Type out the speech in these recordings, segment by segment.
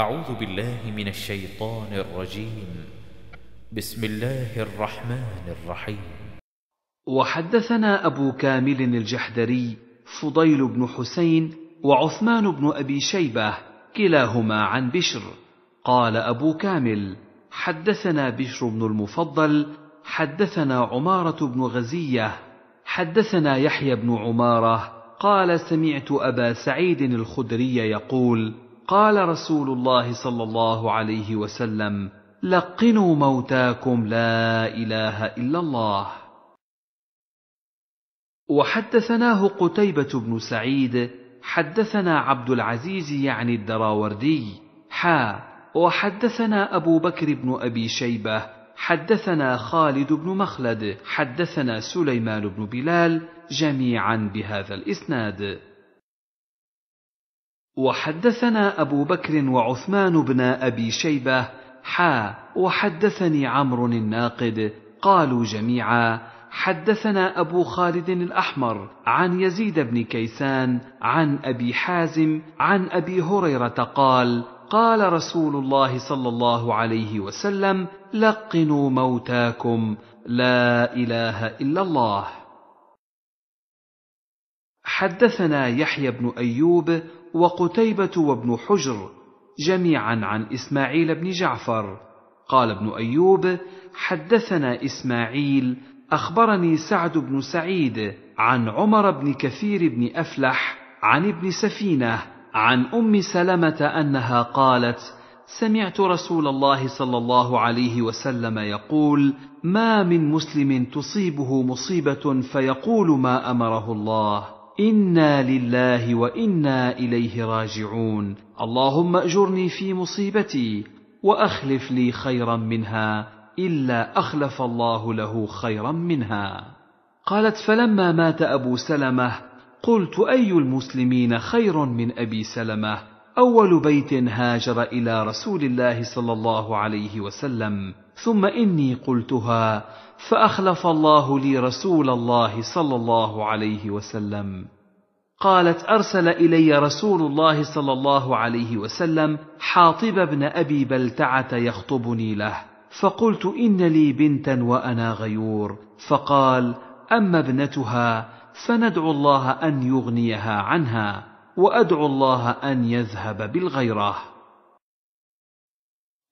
أعوذ بالله من الشيطان الرجيم بسم الله الرحمن الرحيم وحدثنا أبو كامل الجحدري فضيل بن حسين وعثمان بن أبي شيبة كلاهما عن بشر قال أبو كامل حدثنا بشر بن المفضل حدثنا عمارة بن غزية حدثنا يحيى بن عمارة قال سمعت أبا سعيد الخدري يقول قال رسول الله صلى الله عليه وسلم لقنوا موتاكم لا اله الا الله وحدثناه قتيبه بن سعيد حدثنا عبد العزيز يعني الدراوردي حا وحدثنا ابو بكر بن ابي شيبه حدثنا خالد بن مخلد حدثنا سليمان بن بلال جميعا بهذا الاسناد وحدثنا أبو بكر وعثمان بن أبي شيبة حا وحدثني عمرو الناقد قالوا جميعا حدثنا أبو خالد الأحمر عن يزيد بن كيسان عن أبي حازم عن أبي هريرة قال قال رسول الله صلى الله عليه وسلم لقنوا موتاكم لا إله إلا الله حدثنا يحيى بن أيوب وقتيبة وابن حجر جميعا عن إسماعيل بن جعفر قال ابن أيوب حدثنا إسماعيل أخبرني سعد بن سعيد عن عمر بن كثير بن أفلح عن ابن سفينة عن أم سلمة أنها قالت سمعت رسول الله صلى الله عليه وسلم يقول ما من مسلم تصيبه مصيبه فيقول ما امره الله انا لله وانا اليه راجعون اللهم اجرني في مصيبتي واخلف لي خيرا منها الا اخلف الله له خيرا منها قالت فلما مات ابو سلمه قلت اي المسلمين خير من ابي سلمه اول بيت هاجر الى رسول الله صلى الله عليه وسلم ثم اني قلتها فأخلف الله لي رسول الله صلى الله عليه وسلم. قالت أرسل إلي رسول الله صلى الله عليه وسلم حاطب بن أبي بلتعة يخطبني له، فقلت إن لي بنتا وأنا غيور، فقال: أما ابنتها فندعو الله أن يغنيها عنها، وأدعو الله أن يذهب بالغيرة.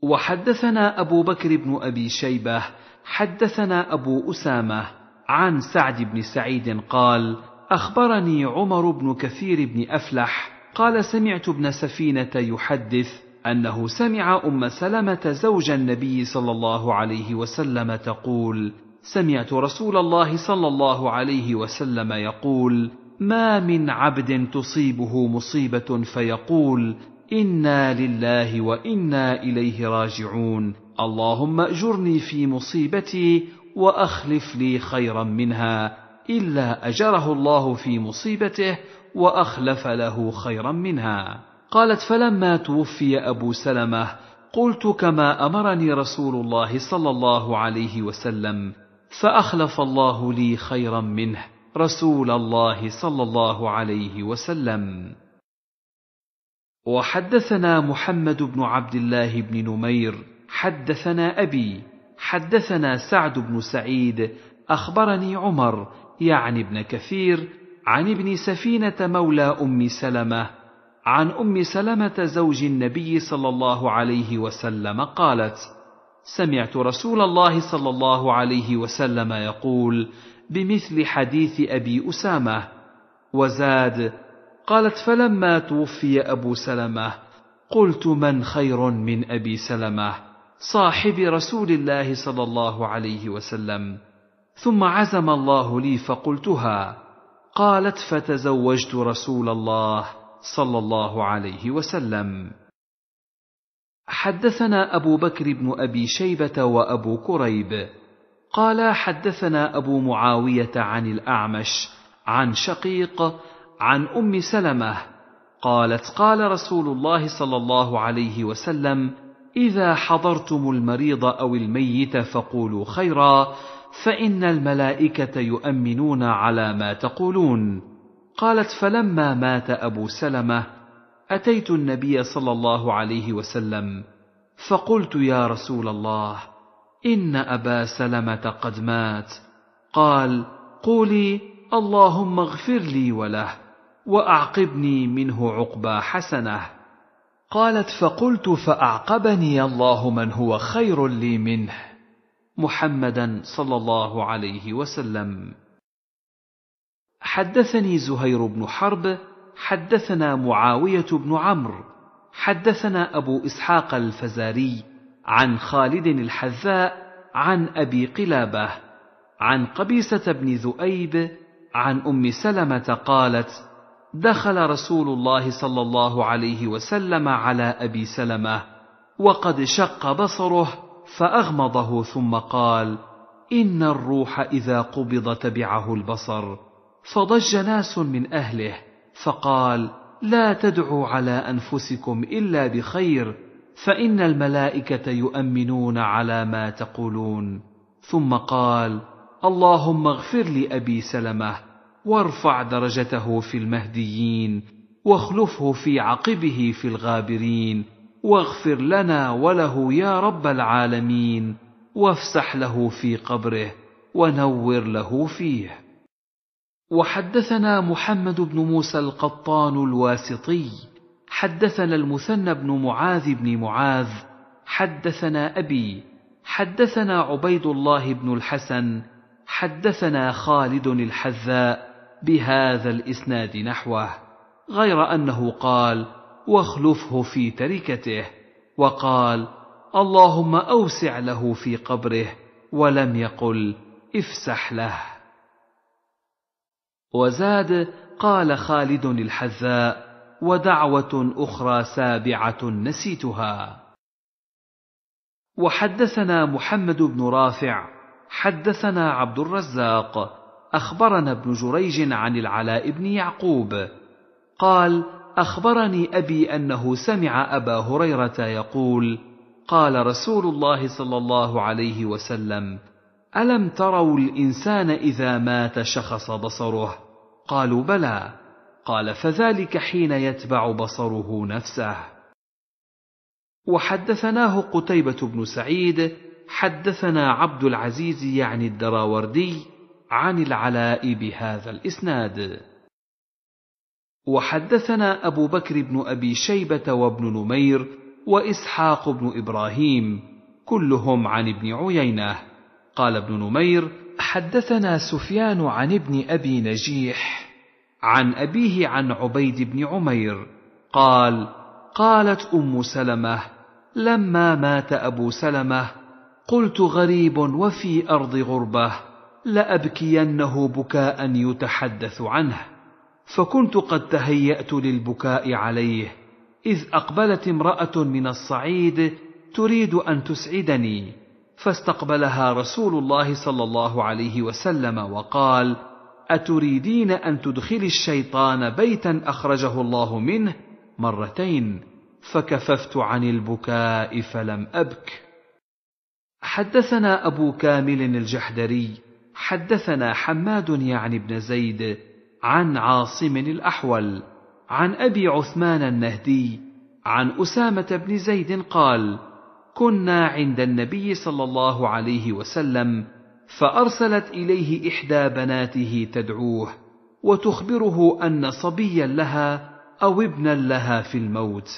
وحدثنا أبو بكر بن أبي شيبة حدثنا ابو اسامه عن سعد بن سعيد قال اخبرني عمر بن كثير بن افلح قال سمعت ابن سفينه يحدث انه سمع ام سلمه زوج النبي صلى الله عليه وسلم تقول سمعت رسول الله صلى الله عليه وسلم يقول ما من عبد تصيبه مصيبه فيقول انا لله وانا اليه راجعون اللهم اجرني في مصيبتي واخلف لي خيرا منها الا اجره الله في مصيبته واخلف له خيرا منها قالت فلما توفي ابو سلمه قلت كما امرني رسول الله صلى الله عليه وسلم فاخلف الله لي خيرا منه رسول الله صلى الله عليه وسلم وحدثنا محمد بن عبد الله بن نمير حدثنا أبي حدثنا سعد بن سعيد أخبرني عمر يعني ابن كثير عن ابن سفينة مولى أم سلمة عن أم سلمة زوج النبي صلى الله عليه وسلم قالت: سمعت رسول الله صلى الله عليه وسلم يقول بمثل حديث أبي أسامة، وزاد: قالت فلما توفي أبو سلمة قلت من خير من أبي سلمة؟ صاحب رسول الله صلى الله عليه وسلم ثم عزم الله لي فقلتها قالت فتزوجت رسول الله صلى الله عليه وسلم حدثنا ابو بكر بن ابي شيبه وابو كريب قال حدثنا ابو معاويه عن الاعمش عن شقيق عن ام سلمه قالت قال رسول الله صلى الله عليه وسلم اذا حضرتم المريض او الميت فقولوا خيرا فان الملائكه يؤمنون على ما تقولون قالت فلما مات ابو سلمه اتيت النبي صلى الله عليه وسلم فقلت يا رسول الله ان ابا سلمه قد مات قال قولي اللهم اغفر لي وله واعقبني منه عقبى حسنه قالت فقلت فاعقبني الله من هو خير لي منه محمدا صلى الله عليه وسلم حدثني زهير بن حرب حدثنا معاويه بن عمرو حدثنا ابو اسحاق الفزاري عن خالد الحذاء عن ابي قلابه عن قبيسه بن ذؤيب عن ام سلمه قالت دخل رسول الله صلى الله عليه وسلم على ابي سلمه وقد شق بصره فاغمضه ثم قال ان الروح اذا قبض تبعه البصر فضج ناس من اهله فقال لا تدعوا على انفسكم الا بخير فان الملائكه يؤمنون على ما تقولون ثم قال اللهم اغفر لابي سلمه وارفع درجته في المهديين واخلفه في عقبه في الغابرين واغفر لنا وله يا رب العالمين وافسح له في قبره ونور له فيه وحدثنا محمد بن موسى القطان الواسطي حدثنا المثنى بن معاذ بن معاذ حدثنا ابي حدثنا عبيد الله بن الحسن حدثنا خالد الحذاء بهذا الاسناد نحوه غير انه قال واخلفه في تركته وقال اللهم اوسع له في قبره ولم يقل افسح له وزاد قال خالد الحذاء ودعوه اخرى سابعه نسيتها وحدثنا محمد بن رافع حدثنا عبد الرزاق اخبرنا ابن جريج عن العلاء بن يعقوب قال اخبرني ابي انه سمع ابا هريره يقول قال رسول الله صلى الله عليه وسلم الم تروا الانسان اذا مات شخص بصره قالوا بلى قال فذلك حين يتبع بصره نفسه وحدثناه قتيبه بن سعيد حدثنا عبد العزيز يعني الدراوردي عن العلاء بهذا الإسناد وحدثنا أبو بكر بن أبي شيبة وابن نمير وإسحاق بن إبراهيم كلهم عن ابن عيينة قال ابن نمير حدثنا سفيان عن ابن أبي نجيح عن أبيه عن عبيد بن عمير قال قالت أم سلمة لما مات أبو سلمة قلت غريب وفي أرض غربة لأبكينه بكاء يتحدث عنه فكنت قد تهيأت للبكاء عليه إذ أقبلت امرأة من الصعيد تريد أن تسعدني فاستقبلها رسول الله صلى الله عليه وسلم وقال أتريدين أن تدخلي الشيطان بيتا أخرجه الله منه مرتين فكففت عن البكاء فلم أبك حدثنا أبو كامل الجحدري حدثنا حماد يعني بن زيد عن عاصم الأحول عن أبي عثمان النهدي عن أسامة بن زيد قال: كنا عند النبي صلى الله عليه وسلم فأرسلت إليه إحدى بناته تدعوه وتخبره أن صبيا لها أو ابنا لها في الموت،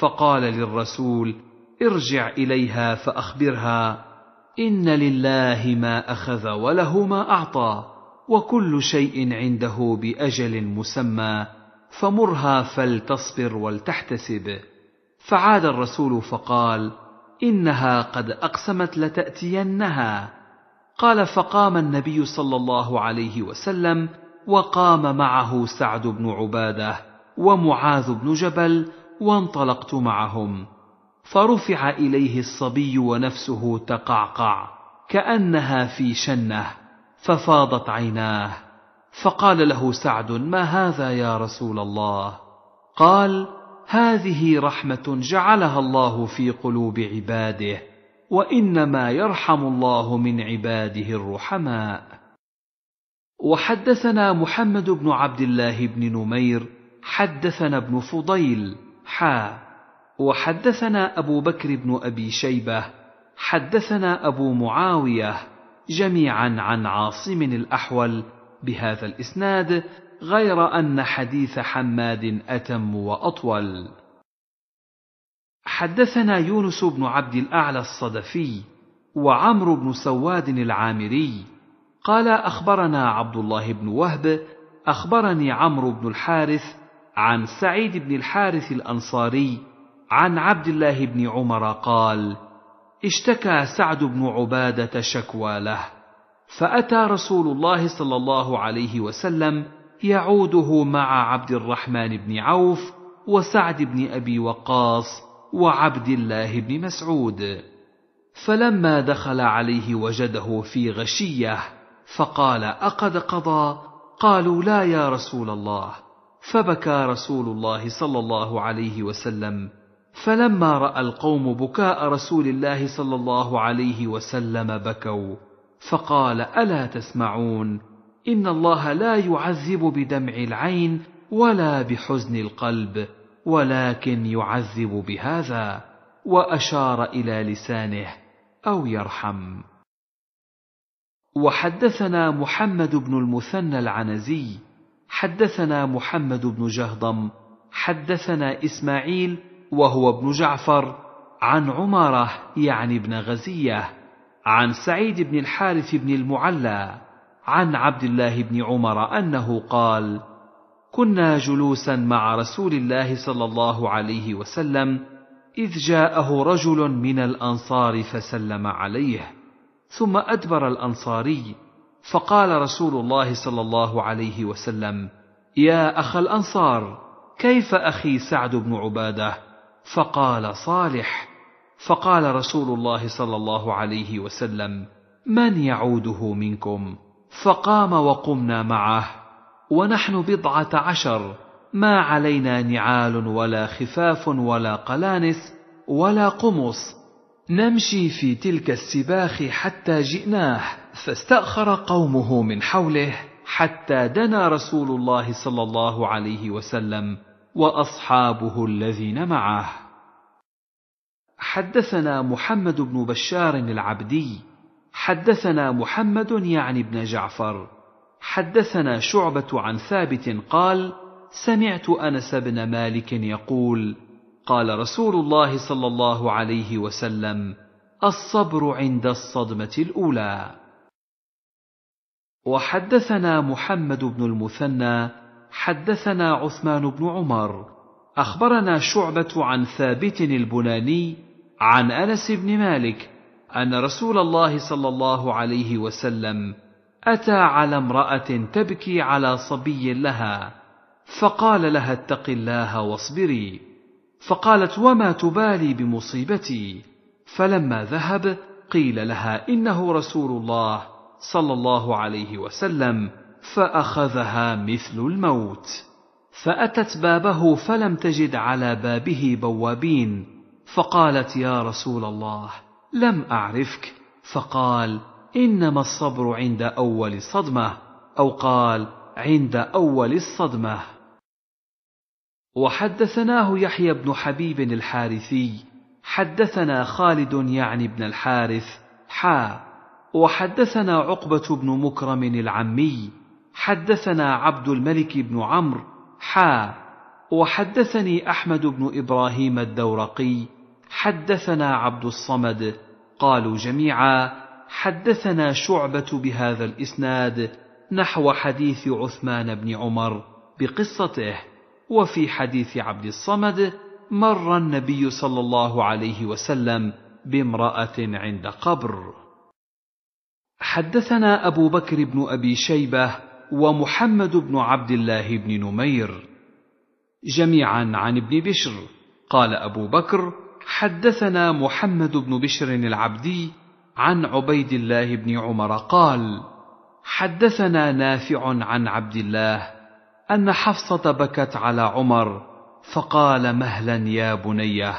فقال للرسول: ارجع إليها فأخبرها ان لله ما اخذ وله ما اعطى وكل شيء عنده باجل مسمى فمرها فلتصبر ولتحتسب فعاد الرسول فقال انها قد اقسمت لتاتينها قال فقام النبي صلى الله عليه وسلم وقام معه سعد بن عباده ومعاذ بن جبل وانطلقت معهم فرفع إليه الصبي ونفسه تقعقع كأنها في شنة ففاضت عيناه فقال له سعد ما هذا يا رسول الله قال هذه رحمة جعلها الله في قلوب عباده وإنما يرحم الله من عباده الرحماء وحدثنا محمد بن عبد الله بن نمير حدثنا ابن فضيل حا وحدثنا أبو بكر بن أبي شيبة حدثنا أبو معاوية جميعا عن عاصم الأحول بهذا الإسناد غير أن حديث حماد أتم وأطول. حدثنا يونس بن عبد الأعلى الصدفي وعمرو بن سواد العامري قال أخبرنا عبد الله بن وهب أخبرني عمرو بن الحارث عن سعيد بن الحارث الأنصاري عن عبد الله بن عمر قال اشتكى سعد بن عباده شكوى له فاتى رسول الله صلى الله عليه وسلم يعوده مع عبد الرحمن بن عوف وسعد بن ابي وقاص وعبد الله بن مسعود فلما دخل عليه وجده في غشيه فقال اقد قضى قالوا لا يا رسول الله فبكى رسول الله صلى الله عليه وسلم فلما راى القوم بكاء رسول الله صلى الله عليه وسلم بكوا فقال الا تسمعون ان الله لا يعذب بدمع العين ولا بحزن القلب ولكن يعذب بهذا واشار الى لسانه او يرحم وحدثنا محمد بن المثنى العنزي حدثنا محمد بن جهضم حدثنا اسماعيل وهو ابن جعفر عن عمارة يعني ابن غزية عن سعيد بن الحارث بن المعلى عن عبد الله بن عمر أنه قال كنا جلوسا مع رسول الله صلى الله عليه وسلم إذ جاءه رجل من الأنصار فسلم عليه ثم أدبر الأنصاري فقال رسول الله صلى الله عليه وسلم يا أخ الأنصار كيف أخي سعد بن عبادة فقال صالح فقال رسول الله صلى الله عليه وسلم من يعوده منكم فقام وقمنا معه ونحن بضعه عشر ما علينا نعال ولا خفاف ولا قلانس ولا قمص نمشي في تلك السباخ حتى جئناه فاستاخر قومه من حوله حتى دنا رسول الله صلى الله عليه وسلم واصحابه الذين معه حدثنا محمد بن بشار العبدي حدثنا محمد يعني بن جعفر حدثنا شعبه عن ثابت قال سمعت انس بن مالك يقول قال رسول الله صلى الله عليه وسلم الصبر عند الصدمه الاولى وحدثنا محمد بن المثنى حدثنا عثمان بن عمر اخبرنا شعبه عن ثابت البناني عن انس بن مالك ان رسول الله صلى الله عليه وسلم اتى على امراه تبكي على صبي لها فقال لها اتق الله واصبري فقالت وما تبالي بمصيبتي فلما ذهب قيل لها انه رسول الله صلى الله عليه وسلم فأخذها مثل الموت فأتت بابه فلم تجد على بابه بوابين فقالت يا رسول الله لم أعرفك فقال إنما الصبر عند أول الصدمة أو قال عند أول الصدمة وحدثناه يحيى بن حبيب الحارثي حدثنا خالد يعني بن الحارث حا وحدثنا عقبة بن مكرم العمي حدثنا عبد الملك بن عمرو حا وحدثني احمد بن ابراهيم الدورقي حدثنا عبد الصمد قالوا جميعا حدثنا شعبه بهذا الاسناد نحو حديث عثمان بن عمر بقصته وفي حديث عبد الصمد مر النبي صلى الله عليه وسلم بامراه عند قبر حدثنا ابو بكر بن ابي شيبه ومحمد بن عبد الله بن نمير جميعا عن ابن بشر قال ابو بكر حدثنا محمد بن بشر العبدي عن عبيد الله بن عمر قال حدثنا نافع عن عبد الله ان حفصه بكت على عمر فقال مهلا يا بنيه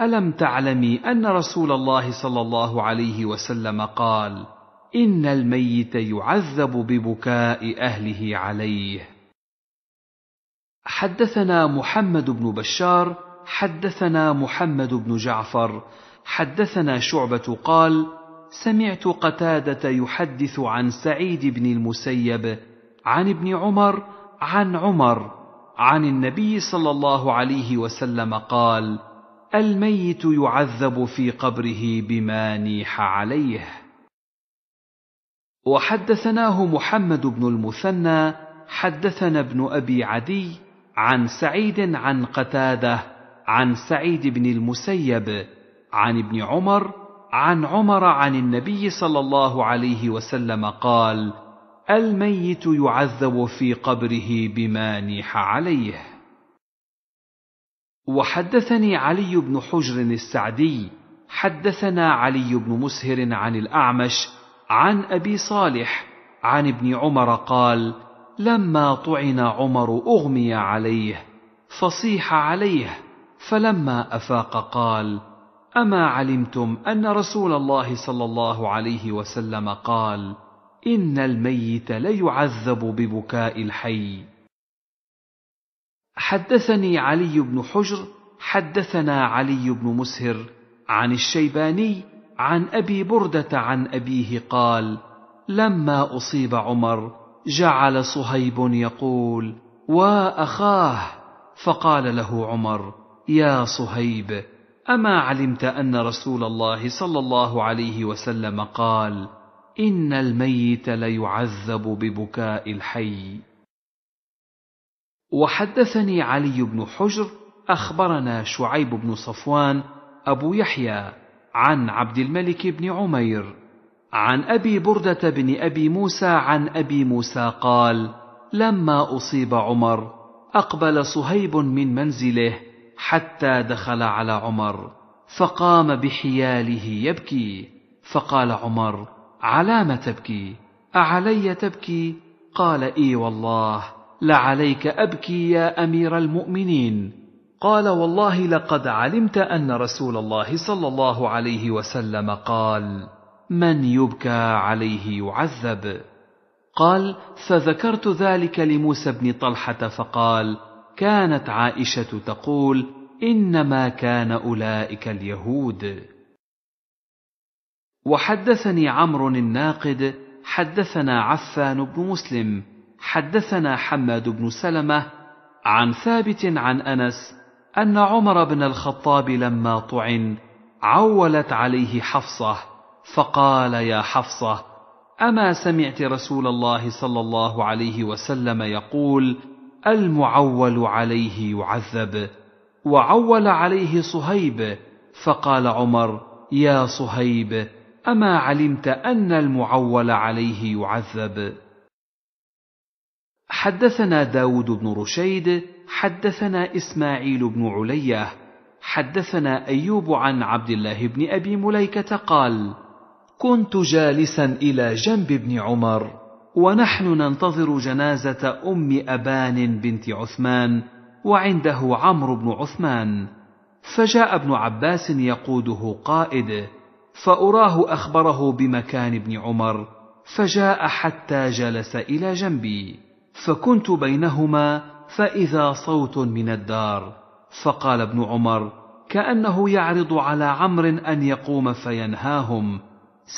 الم تعلمي ان رسول الله صلى الله عليه وسلم قال ان الميت يعذب ببكاء اهله عليه حدثنا محمد بن بشار حدثنا محمد بن جعفر حدثنا شعبه قال سمعت قتاده يحدث عن سعيد بن المسيب عن ابن عمر عن عمر عن النبي صلى الله عليه وسلم قال الميت يعذب في قبره بما نيح عليه وحدثناه محمد بن المثنى حدثنا ابن ابي عدي عن سعيد عن قتاده عن سعيد بن المسيب عن ابن عمر عن عمر عن النبي صلى الله عليه وسلم قال الميت يعذب في قبره بما نيح عليه وحدثني علي بن حجر السعدي حدثنا علي بن مسهر عن الاعمش عن ابي صالح عن ابن عمر قال لما طعن عمر اغمي عليه فصيح عليه فلما افاق قال اما علمتم ان رسول الله صلى الله عليه وسلم قال ان الميت ليعذب ببكاء الحي حدثني علي بن حجر حدثنا علي بن مسهر عن الشيباني عن ابي برده عن ابيه قال لما اصيب عمر جعل صهيب يقول واخاه فقال له عمر يا صهيب اما علمت ان رسول الله صلى الله عليه وسلم قال ان الميت ليعذب ببكاء الحي وحدثني علي بن حجر اخبرنا شعيب بن صفوان ابو يحيى عن عبد الملك بن عمير عن ابي برده بن ابي موسى عن ابي موسى قال لما اصيب عمر اقبل صهيب من منزله حتى دخل على عمر فقام بحياله يبكي فقال عمر علام تبكي اعلي تبكي قال اي والله لعليك ابكي يا امير المؤمنين قال والله لقد علمت ان رسول الله صلى الله عليه وسلم قال من يبكى عليه يعذب قال فذكرت ذلك لموسى بن طلحه فقال كانت عائشه تقول انما كان اولئك اليهود وحدثني عمرو الناقد حدثنا عفان بن مسلم حدثنا حماد بن سلمه عن ثابت عن انس ان عمر بن الخطاب لما طعن عولت عليه حفصه فقال يا حفصه اما سمعت رسول الله صلى الله عليه وسلم يقول المعول عليه يعذب وعول عليه صهيب فقال عمر يا صهيب اما علمت ان المعول عليه يعذب حدثنا داود بن رشيد حدثنا اسماعيل بن عليه حدثنا ايوب عن عبد الله بن ابي مليكه قال كنت جالسا الى جنب ابن عمر ونحن ننتظر جنازه ام ابان بنت عثمان وعنده عمرو بن عثمان فجاء ابن عباس يقوده قائد فاراه اخبره بمكان ابن عمر فجاء حتى جلس الى جنبي فكنت بينهما فإذا صوت من الدار فقال ابن عمر كأنه يعرض على عمرو أن يقوم فينهاهم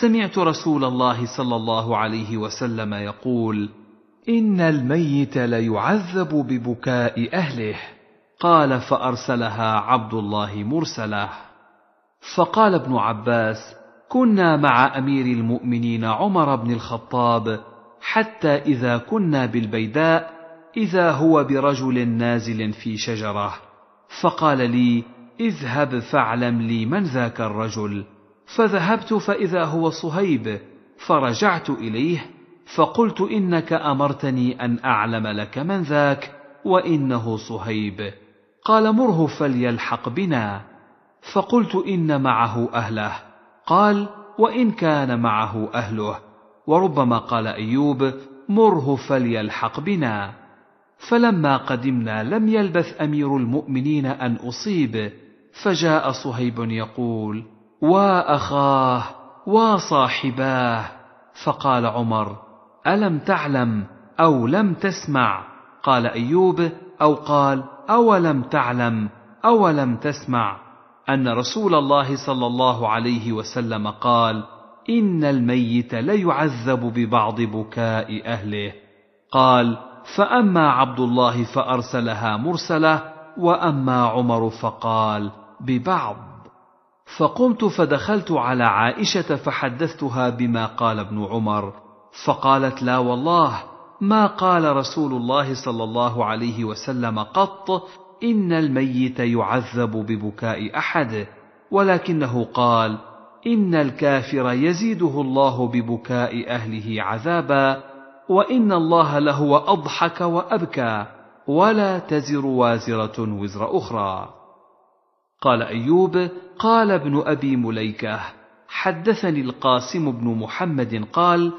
سمعت رسول الله صلى الله عليه وسلم يقول إن الميت ليعذب ببكاء أهله قال فأرسلها عبد الله مرسله فقال ابن عباس كنا مع أمير المؤمنين عمر بن الخطاب حتى إذا كنا بالبيداء اذا هو برجل نازل في شجره فقال لي اذهب فاعلم لي من ذاك الرجل فذهبت فاذا هو صهيب فرجعت اليه فقلت انك امرتني ان اعلم لك من ذاك وانه صهيب قال مره فليلحق بنا فقلت ان معه اهله قال وان كان معه اهله وربما قال ايوب مره فليلحق بنا فلما قدمنا لم يلبث امير المؤمنين ان اصيب فجاء صهيب يقول واخاه وصاحباه فقال عمر الم تعلم او لم تسمع قال ايوب او قال اولم تعلم اولم تسمع ان رسول الله صلى الله عليه وسلم قال ان الميت ليعذب ببعض بكاء اهله قال فأما عبد الله فأرسلها مرسلة وأما عمر فقال ببعض فقمت فدخلت على عائشة فحدثتها بما قال ابن عمر فقالت لا والله ما قال رسول الله صلى الله عليه وسلم قط إن الميت يعذب ببكاء أحد ولكنه قال إن الكافر يزيده الله ببكاء أهله عذابا وان الله لهو اضحك وابكى ولا تزر وازره وزر اخرى قال ايوب قال ابن ابي مليكه حدثني القاسم بن محمد قال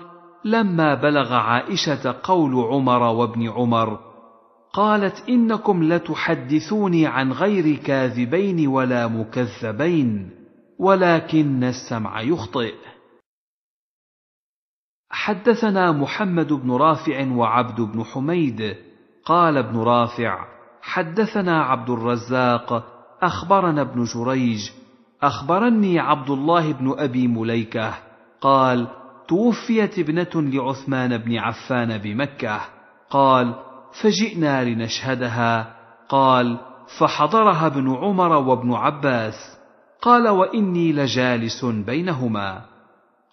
لما بلغ عائشه قول عمر وابن عمر قالت انكم لتحدثوني عن غير كاذبين ولا مكذبين ولكن السمع يخطئ حدثنا محمد بن رافع وعبد بن حميد قال ابن رافع حدثنا عبد الرزاق اخبرنا ابن جريج اخبرني عبد الله بن ابي مليكه قال توفيت ابنه لعثمان بن عفان بمكه قال فجئنا لنشهدها قال فحضرها ابن عمر وابن عباس قال واني لجالس بينهما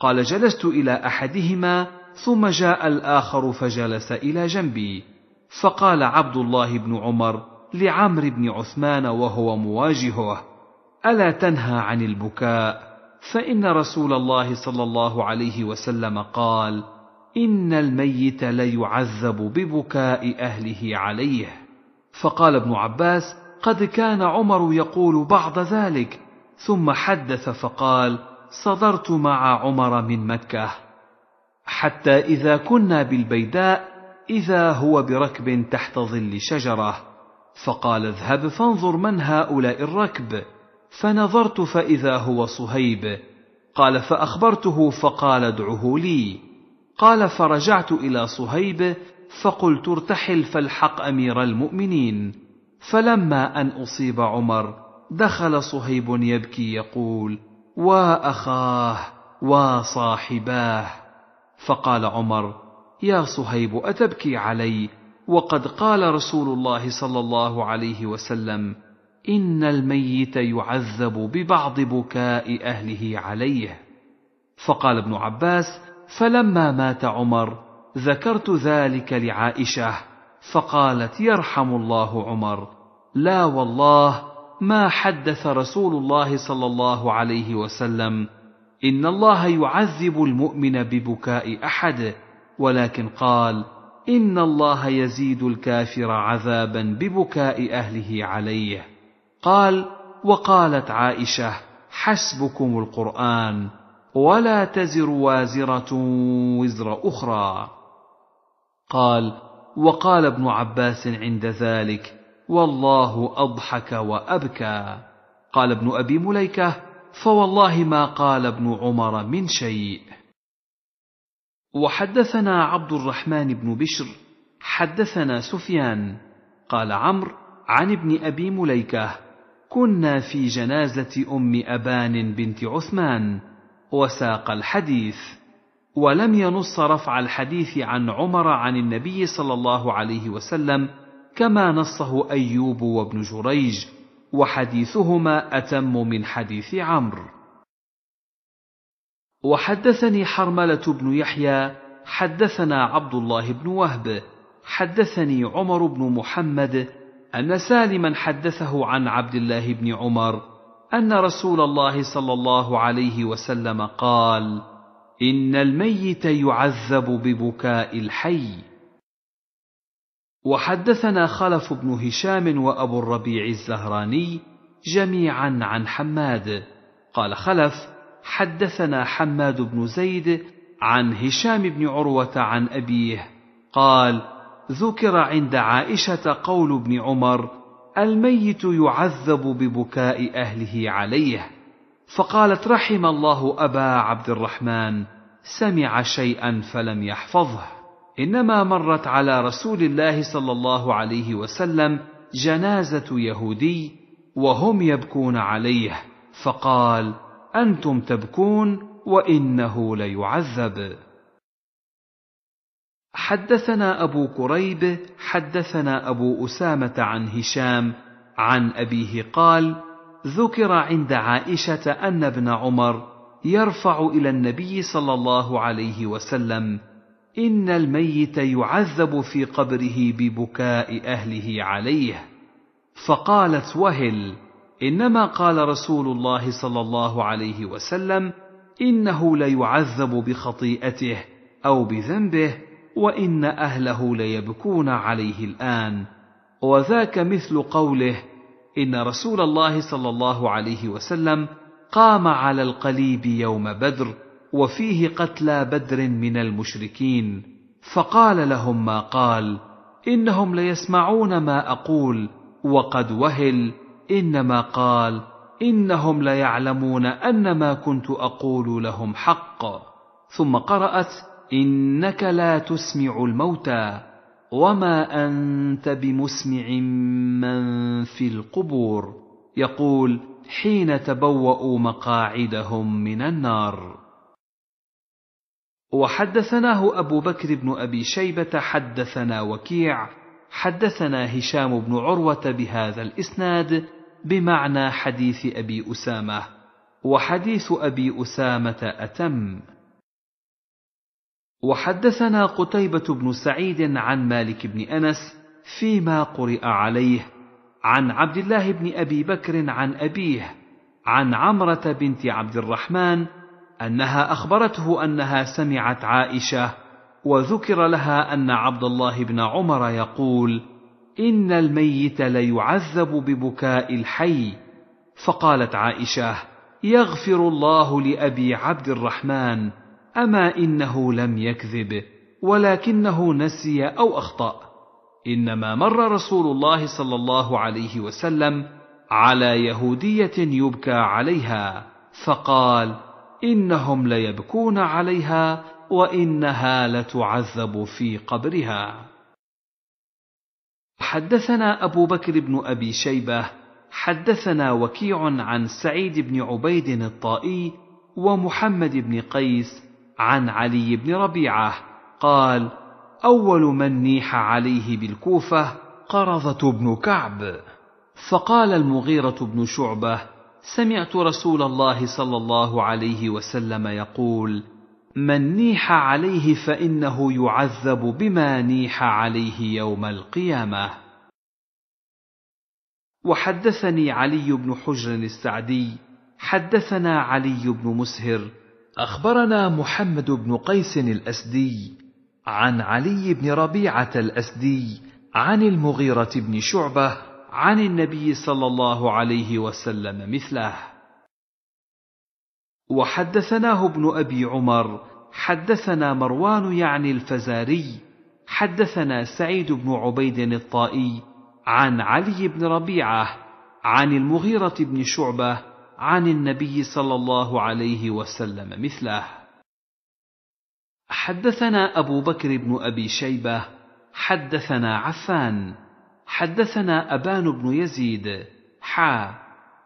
قال جلست الى احدهما ثم جاء الاخر فجلس الى جنبي فقال عبد الله بن عمر لعمرو بن عثمان وهو مواجهه الا تنهى عن البكاء فان رسول الله صلى الله عليه وسلم قال ان الميت ليعذب ببكاء اهله عليه فقال ابن عباس قد كان عمر يقول بعض ذلك ثم حدث فقال صدرت مع عمر من مكه حتى اذا كنا بالبيداء اذا هو بركب تحت ظل شجره فقال اذهب فانظر من هؤلاء الركب فنظرت فاذا هو صهيب قال فاخبرته فقال ادعه لي قال فرجعت الى صهيب فقلت ارتحل فالحق امير المؤمنين فلما ان اصيب عمر دخل صهيب يبكي يقول واخاه وصاحباه فقال عمر يا صهيب اتبكي علي وقد قال رسول الله صلى الله عليه وسلم ان الميت يعذب ببعض بكاء اهله عليه فقال ابن عباس فلما مات عمر ذكرت ذلك لعائشه فقالت يرحم الله عمر لا والله ما حدث رسول الله صلى الله عليه وسلم ان الله يعذب المؤمن ببكاء احد ولكن قال ان الله يزيد الكافر عذابا ببكاء اهله عليه قال وقالت عائشه حسبكم القران ولا تزر وازره وزر اخرى قال وقال ابن عباس عند ذلك والله اضحك وابكى قال ابن ابي مليكه فوالله ما قال ابن عمر من شيء وحدثنا عبد الرحمن بن بشر حدثنا سفيان قال عمرو عن ابن ابي مليكه كنا في جنازه ام ابان بنت عثمان وساق الحديث ولم ينص رفع الحديث عن عمر عن النبي صلى الله عليه وسلم كما نصه ايوب وابن جريج وحديثهما اتم من حديث عمرو وحدثني حرمله بن يحيى حدثنا عبد الله بن وهب حدثني عمر بن محمد ان سالما حدثه عن عبد الله بن عمر ان رسول الله صلى الله عليه وسلم قال ان الميت يعذب ببكاء الحي وحدثنا خلف بن هشام وابو الربيع الزهراني جميعا عن حماد قال خلف حدثنا حماد بن زيد عن هشام بن عروه عن ابيه قال ذكر عند عائشه قول ابن عمر الميت يعذب ببكاء اهله عليه فقالت رحم الله ابا عبد الرحمن سمع شيئا فلم يحفظه انما مرت على رسول الله صلى الله عليه وسلم جنازه يهودي وهم يبكون عليه فقال انتم تبكون وانه ليعذب حدثنا ابو كريب حدثنا ابو اسامه عن هشام عن ابيه قال ذكر عند عائشه ان ابن عمر يرفع الى النبي صلى الله عليه وسلم ان الميت يعذب في قبره ببكاء اهله عليه فقالت وهل انما قال رسول الله صلى الله عليه وسلم انه ليعذب بخطيئته او بذنبه وان اهله ليبكون عليه الان وذاك مثل قوله ان رسول الله صلى الله عليه وسلم قام على القليب يوم بدر وفيه قتلى بدر من المشركين فقال لهم ما قال انهم ليسمعون ما اقول وقد وهل انما قال انهم ليعلمون ان ما كنت اقول لهم حق ثم قرات انك لا تسمع الموتى وما انت بمسمع من في القبور يقول حين تبوأوا مقاعدهم من النار وحدثناه أبو بكر بن أبي شيبة حدثنا وكيع حدثنا هشام بن عروة بهذا الإسناد بمعنى حديث أبي أسامة وحديث أبي أسامة أتم وحدثنا قتيبة بن سعيد عن مالك بن أنس فيما قرئ عليه عن عبد الله بن أبي بكر عن أبيه عن عمرة بنت عبد الرحمن انها اخبرته انها سمعت عائشه وذكر لها ان عبد الله بن عمر يقول ان الميت ليعذب ببكاء الحي فقالت عائشه يغفر الله لابي عبد الرحمن اما انه لم يكذب ولكنه نسي او اخطا انما مر رسول الله صلى الله عليه وسلم على يهوديه يبكى عليها فقال انهم ليبكون عليها وانها لتعذب في قبرها حدثنا ابو بكر بن ابي شيبه حدثنا وكيع عن سعيد بن عبيد الطائي ومحمد بن قيس عن علي بن ربيعه قال اول من نيح عليه بالكوفه قرظه بن كعب فقال المغيره بن شعبه سمعت رسول الله صلى الله عليه وسلم يقول من نيح عليه فانه يعذب بما نيح عليه يوم القيامه وحدثني علي بن حجر السعدي حدثنا علي بن مسهر اخبرنا محمد بن قيس الاسدي عن علي بن ربيعه الاسدي عن المغيره بن شعبه عن النبي صلى الله عليه وسلم مثله وحدثناه ابن ابي عمر حدثنا مروان يعني الفزاري حدثنا سعيد بن عبيد الطائي عن علي بن ربيعه عن المغيره بن شعبه عن النبي صلى الله عليه وسلم مثله حدثنا ابو بكر بن ابي شيبه حدثنا عفان حدثنا أبان بن يزيد حا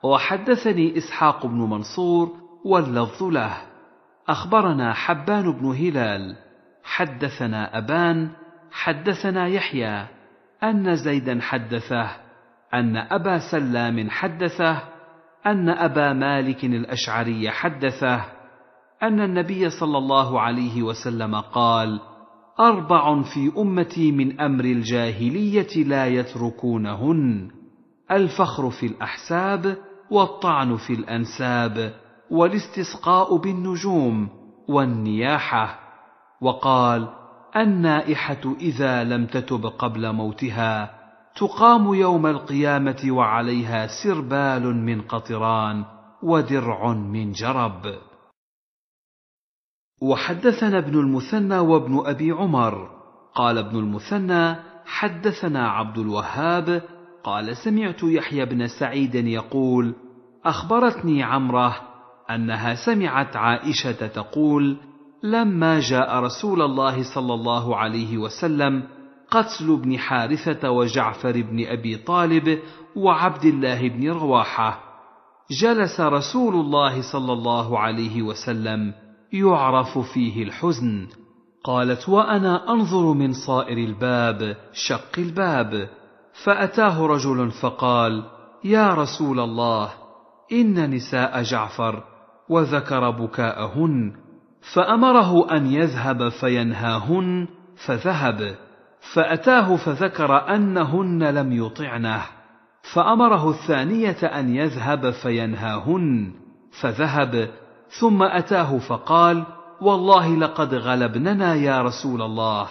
وحدثني إسحاق بن منصور واللفظ له أخبرنا حبان بن هلال حدثنا أبان حدثنا يحيى أن زيدا حدثه أن أبا سلام حدثه أن أبا مالك الأشعري حدثه أن النبي صلى الله عليه وسلم قال: اربع في امتي من امر الجاهليه لا يتركونهن الفخر في الاحساب والطعن في الانساب والاستسقاء بالنجوم والنياحه وقال النائحه اذا لم تتب قبل موتها تقام يوم القيامه وعليها سربال من قطران ودرع من جرب وحدثنا ابن المثنى وابن ابي عمر قال ابن المثنى حدثنا عبد الوهاب قال سمعت يحيى بن سعيد يقول اخبرتني عمره انها سمعت عائشه تقول لما جاء رسول الله صلى الله عليه وسلم قتل ابن حارثه وجعفر بن ابي طالب وعبد الله بن رواحه جلس رسول الله صلى الله عليه وسلم يعرف فيه الحزن قالت وانا انظر من صائر الباب شق الباب فاتاه رجل فقال يا رسول الله ان نساء جعفر وذكر بكاءهن فامره ان يذهب فينهاهن فذهب فاتاه فذكر انهن لم يطعنه فامره الثانيه ان يذهب فينهاهن فذهب ثم أتاه فقال: والله لقد غلبننا يا رسول الله.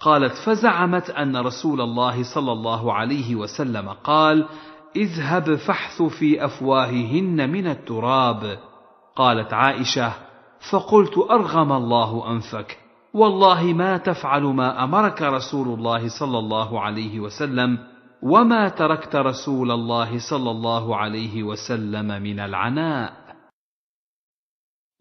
قالت فزعمت أن رسول الله صلى الله عليه وسلم قال: اذهب فاحث في أفواههن من التراب. قالت عائشة: فقلت أرغم الله أنفك، والله ما تفعل ما أمرك رسول الله صلى الله عليه وسلم، وما تركت رسول الله صلى الله عليه وسلم من العناء.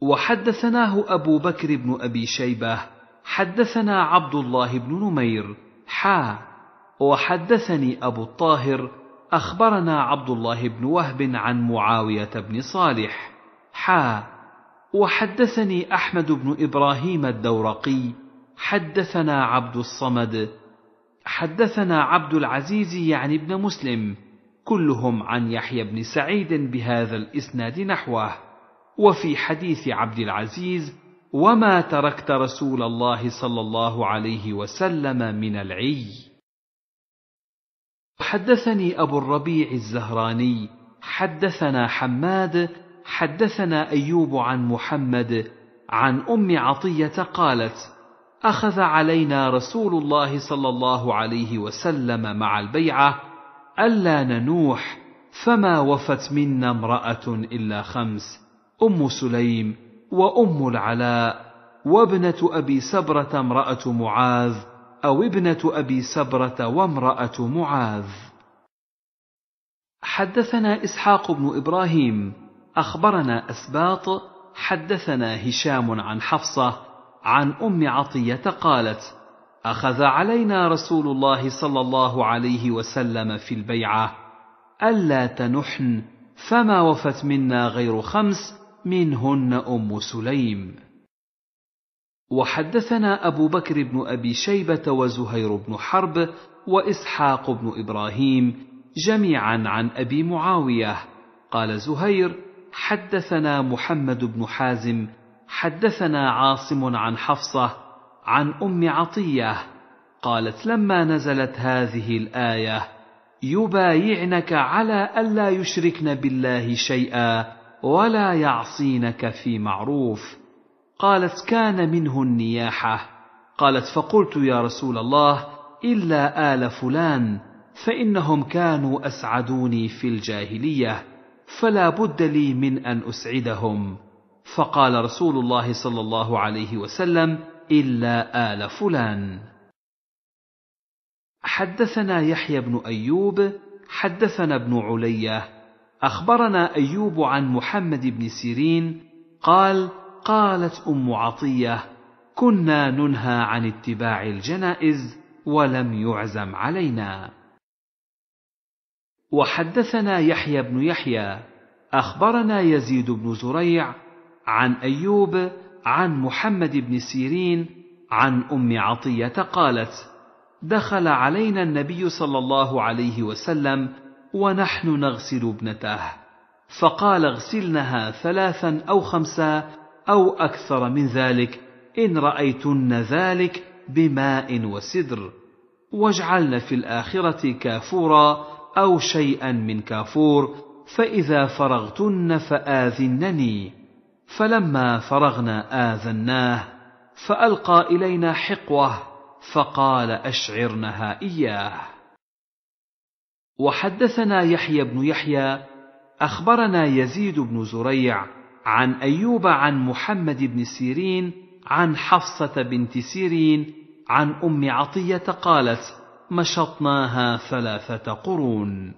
وحدثناه أبو بكر بن أبي شيبة حدثنا عبد الله بن نمير حا وحدثني أبو الطاهر أخبرنا عبد الله بن وهب عن معاوية بن صالح حا وحدثني أحمد بن إبراهيم الدورقي حدثنا عبد الصمد حدثنا عبد العزيز يعني ابن مسلم كلهم عن يحيى بن سعيد بهذا الإسناد نحوه وفي حديث عبد العزيز وما تركت رسول الله صلى الله عليه وسلم من العي حدثني ابو الربيع الزهراني حدثنا حماد حدثنا ايوب عن محمد عن ام عطيه قالت اخذ علينا رسول الله صلى الله عليه وسلم مع البيعه الا ننوح فما وفت منا امراه الا خمس ام سليم وام العلاء وابنه ابي سبره امراه معاذ او ابنه ابي سبره وامراه معاذ حدثنا اسحاق بن ابراهيم اخبرنا اسباط حدثنا هشام عن حفصه عن ام عطيه قالت اخذ علينا رسول الله صلى الله عليه وسلم في البيعه الا تنحن فما وفت منا غير خمس منهن ام سليم وحدثنا ابو بكر بن ابي شيبه وزهير بن حرب واسحاق بن ابراهيم جميعا عن ابي معاويه قال زهير حدثنا محمد بن حازم حدثنا عاصم عن حفصه عن ام عطيه قالت لما نزلت هذه الايه يبايعنك على الا يشركن بالله شيئا ولا يعصينك في معروف قالت كان منه النياحه قالت فقلت يا رسول الله الا ال فلان فانهم كانوا اسعدوني في الجاهليه فلا بد لي من ان اسعدهم فقال رسول الله صلى الله عليه وسلم الا ال فلان حدثنا يحيى بن ايوب حدثنا ابن عليه اخبرنا ايوب عن محمد بن سيرين قال قالت ام عطيه كنا ننهى عن اتباع الجنائز ولم يعزم علينا وحدثنا يحيى بن يحيى اخبرنا يزيد بن زريع عن ايوب عن محمد بن سيرين عن ام عطيه قالت دخل علينا النبي صلى الله عليه وسلم ونحن نغسل ابنته فقال اغسلنها ثلاثا او خمسا او اكثر من ذلك ان رايتن ذلك بماء وسدر واجعلن في الاخره كافورا او شيئا من كافور فاذا فرغتن فاذنني فلما فرغنا اذناه فالقى الينا حقوه فقال اشعرنها اياه وحدثنا يحيى بن يحيى اخبرنا يزيد بن زريع عن ايوب عن محمد بن سيرين عن حفصه بنت سيرين عن ام عطيه قالت مشطناها ثلاثه قرون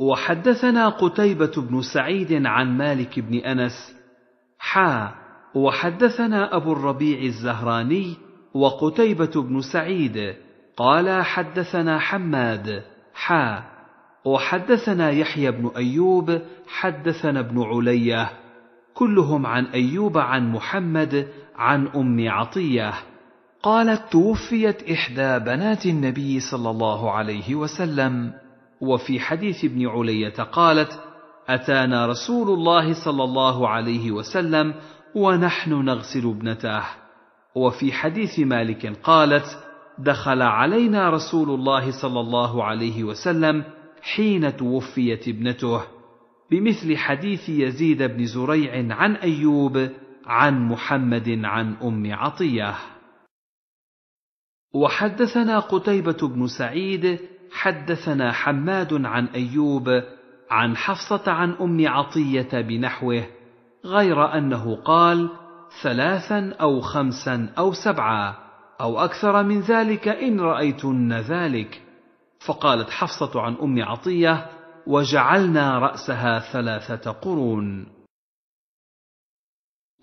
وحدثنا قتيبة بن سعيد عن مالك بن أنس حا وحدثنا أبو الربيع الزهراني وقتيبة بن سعيد قال حدثنا حماد حا وحدثنا يحيى بن أيوب حدثنا ابن علية كلهم عن أيوب عن محمد عن أم عطية قالت توفيت إحدى بنات النبي صلى الله عليه وسلم وفي حديث ابن علية قالت أتانا رسول الله صلى الله عليه وسلم ونحن نغسل ابنته وفي حديث مالك قالت دخل علينا رسول الله صلى الله عليه وسلم حين توفيت ابنته بمثل حديث يزيد بن زريع عن ايوب عن محمد عن ام عطيه وحدثنا قتيبه بن سعيد حدثنا حماد عن ايوب عن حفصه عن ام عطيه بنحوه غير انه قال ثلاثا او خمسا او سبعا أو أكثر من ذلك إن رأيتن ذلك فقالت حفصة عن أم عطية وجعلنا رأسها ثلاثة قرون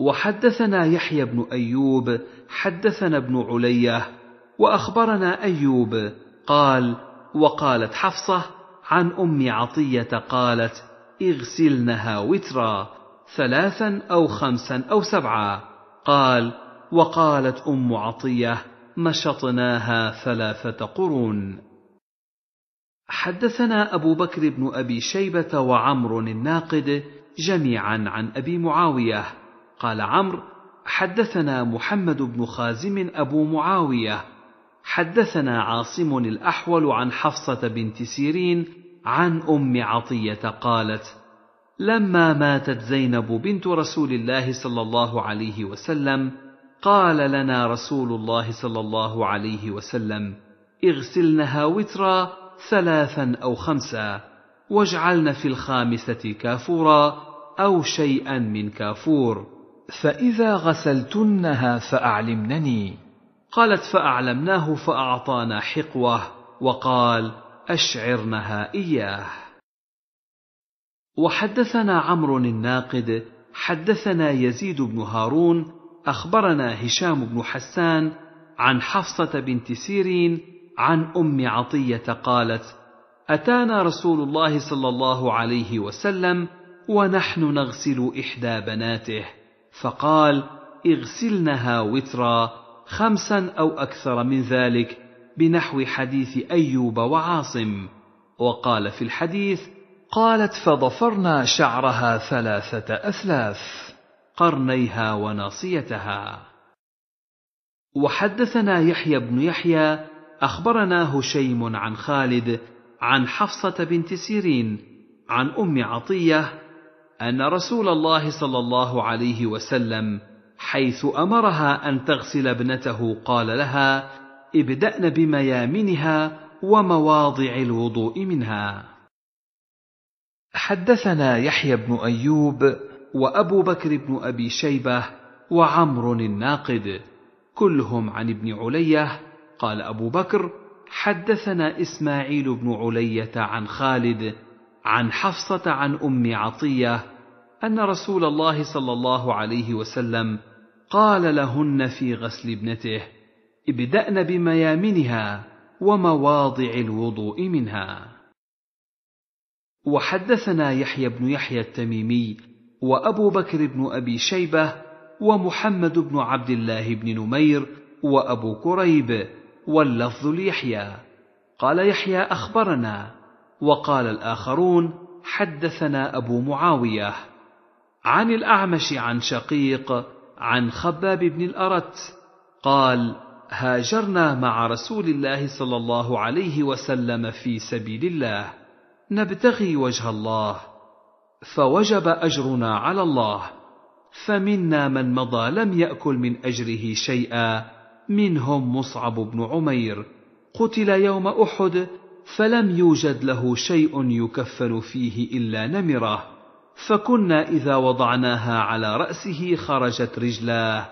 وحدثنا يحيى بن أيوب حدثنا ابن علية وأخبرنا أيوب قال وقالت حفصة عن أم عطية قالت اغسلنها وترا ثلاثا أو خمسا أو سبعا قال وقالت ام عطيه مشطناها ثلاثه قرون حدثنا ابو بكر بن ابي شيبه وعمر الناقد جميعا عن ابي معاويه قال عمرو حدثنا محمد بن خازم ابو معاويه حدثنا عاصم الاحول عن حفصه بنت سيرين عن ام عطيه قالت لما ماتت زينب بنت رسول الله صلى الله عليه وسلم قال لنا رسول الله صلى الله عليه وسلم اغسلنها وترا ثلاثا او خمسا واجعلن في الخامسه كافورا او شيئا من كافور فاذا غسلتنها فاعلمنني قالت فاعلمناه فاعطانا حقوه وقال اشعرنها اياه وحدثنا عمرو الناقد حدثنا يزيد بن هارون اخبرنا هشام بن حسان عن حفصه بنت سيرين عن ام عطيه قالت اتانا رسول الله صلى الله عليه وسلم ونحن نغسل احدى بناته فقال اغسلنها وترا خمسا او اكثر من ذلك بنحو حديث ايوب وعاصم وقال في الحديث قالت فضفرنا شعرها ثلاثه اثلاث قرنيها وناصيتها وحدثنا يحيى بن يحيى اخبرنا هشيم عن خالد عن حفصه بنت سيرين عن ام عطيه ان رسول الله صلى الله عليه وسلم حيث امرها ان تغسل ابنته قال لها ابدأن بميامنها ومواضع الوضوء منها حدثنا يحيى بن ايوب وابو بكر بن ابي شيبه وعمر الناقد كلهم عن ابن عليه قال ابو بكر حدثنا اسماعيل بن عليه عن خالد عن حفصه عن ام عطيه ان رسول الله صلى الله عليه وسلم قال لهن في غسل ابنته ابدأن بميامنها ومواضع الوضوء منها وحدثنا يحيى بن يحيى التميمي وابو بكر بن ابي شيبه ومحمد بن عبد الله بن نمير وابو كريب واللفظ ليحيى قال يحيى اخبرنا وقال الاخرون حدثنا ابو معاويه عن الاعمش عن شقيق عن خباب بن الارت قال هاجرنا مع رسول الله صلى الله عليه وسلم في سبيل الله نبتغي وجه الله فوجب اجرنا على الله فمنا من مضى لم ياكل من اجره شيئا منهم مصعب بن عمير قتل يوم احد فلم يوجد له شيء يكفن فيه الا نمره فكنا اذا وضعناها على راسه خرجت رجلاه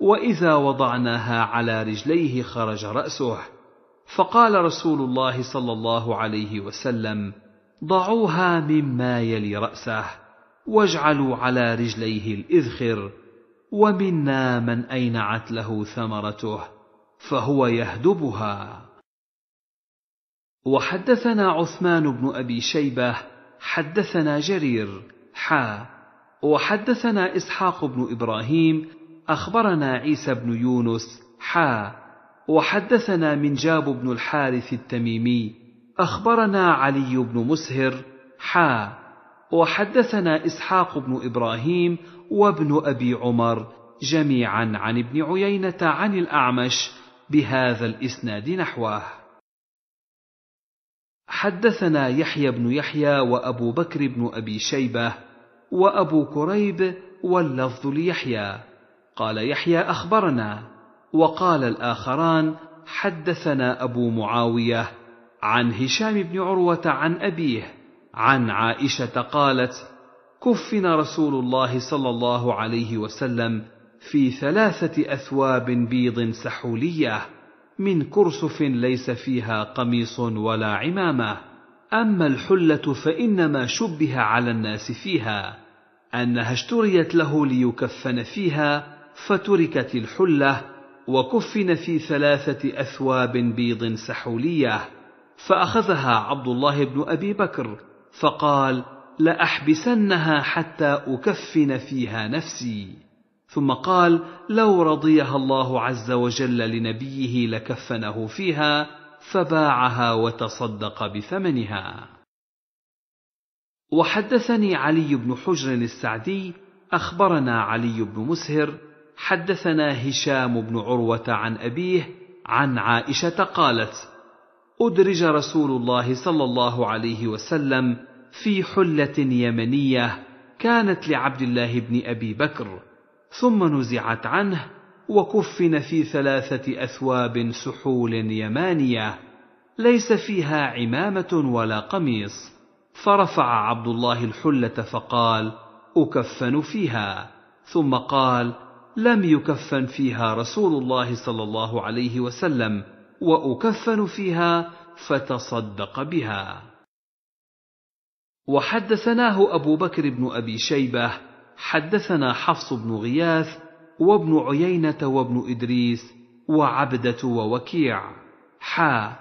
واذا وضعناها على رجليه خرج راسه فقال رسول الله صلى الله عليه وسلم ضعوها مما يلي رأسه واجعلوا على رجليه الإذخر ومنا من أينعت له ثمرته فهو يهدبها وحدثنا عثمان بن أبي شيبة حدثنا جرير حا وحدثنا إسحاق بن إبراهيم أخبرنا عيسى بن يونس حا وحدثنا منجاب بن الحارث التميمي أخبرنا علي بن مسهر حا وحدثنا إسحاق بن إبراهيم وابن أبي عمر جميعا عن ابن عيينة عن الأعمش بهذا الإسناد نحوه حدثنا يحيى بن يحيى وأبو بكر بن أبي شيبة وأبو كريب واللفظ ليحيى قال يحيى أخبرنا وقال الآخران حدثنا أبو معاوية عن هشام بن عروه عن ابيه عن عائشه قالت كفن رسول الله صلى الله عليه وسلم في ثلاثه اثواب بيض سحوليه من كرسف ليس فيها قميص ولا عمامه اما الحله فانما شبه على الناس فيها انها اشتريت له ليكفن فيها فتركت الحله وكفن في ثلاثه اثواب بيض سحوليه فأخذها عبد الله بن أبي بكر فقال لأحبسنها حتى أكفن فيها نفسي ثم قال لو رضيها الله عز وجل لنبيه لكفنه فيها فباعها وتصدق بثمنها وحدثني علي بن حجر السعدي اخبرنا علي بن مسهر حدثنا هشام بن عروه عن ابيه عن عائشه قالت أدرج رسول الله صلى الله عليه وسلم في حلة يمنية كانت لعبد الله بن أبي بكر، ثم نزعت عنه، وكفن في ثلاثة أثواب سحول يمانية، ليس فيها عمامة ولا قميص، فرفع عبد الله الحلة فقال: أكفن فيها، ثم قال: لم يكفن فيها رسول الله صلى الله عليه وسلم، واكفن فيها فتصدق بها وحدثناه ابو بكر بن ابي شيبه حدثنا حفص بن غياث وابن عيينه وابن ادريس وعبده ووكيع حا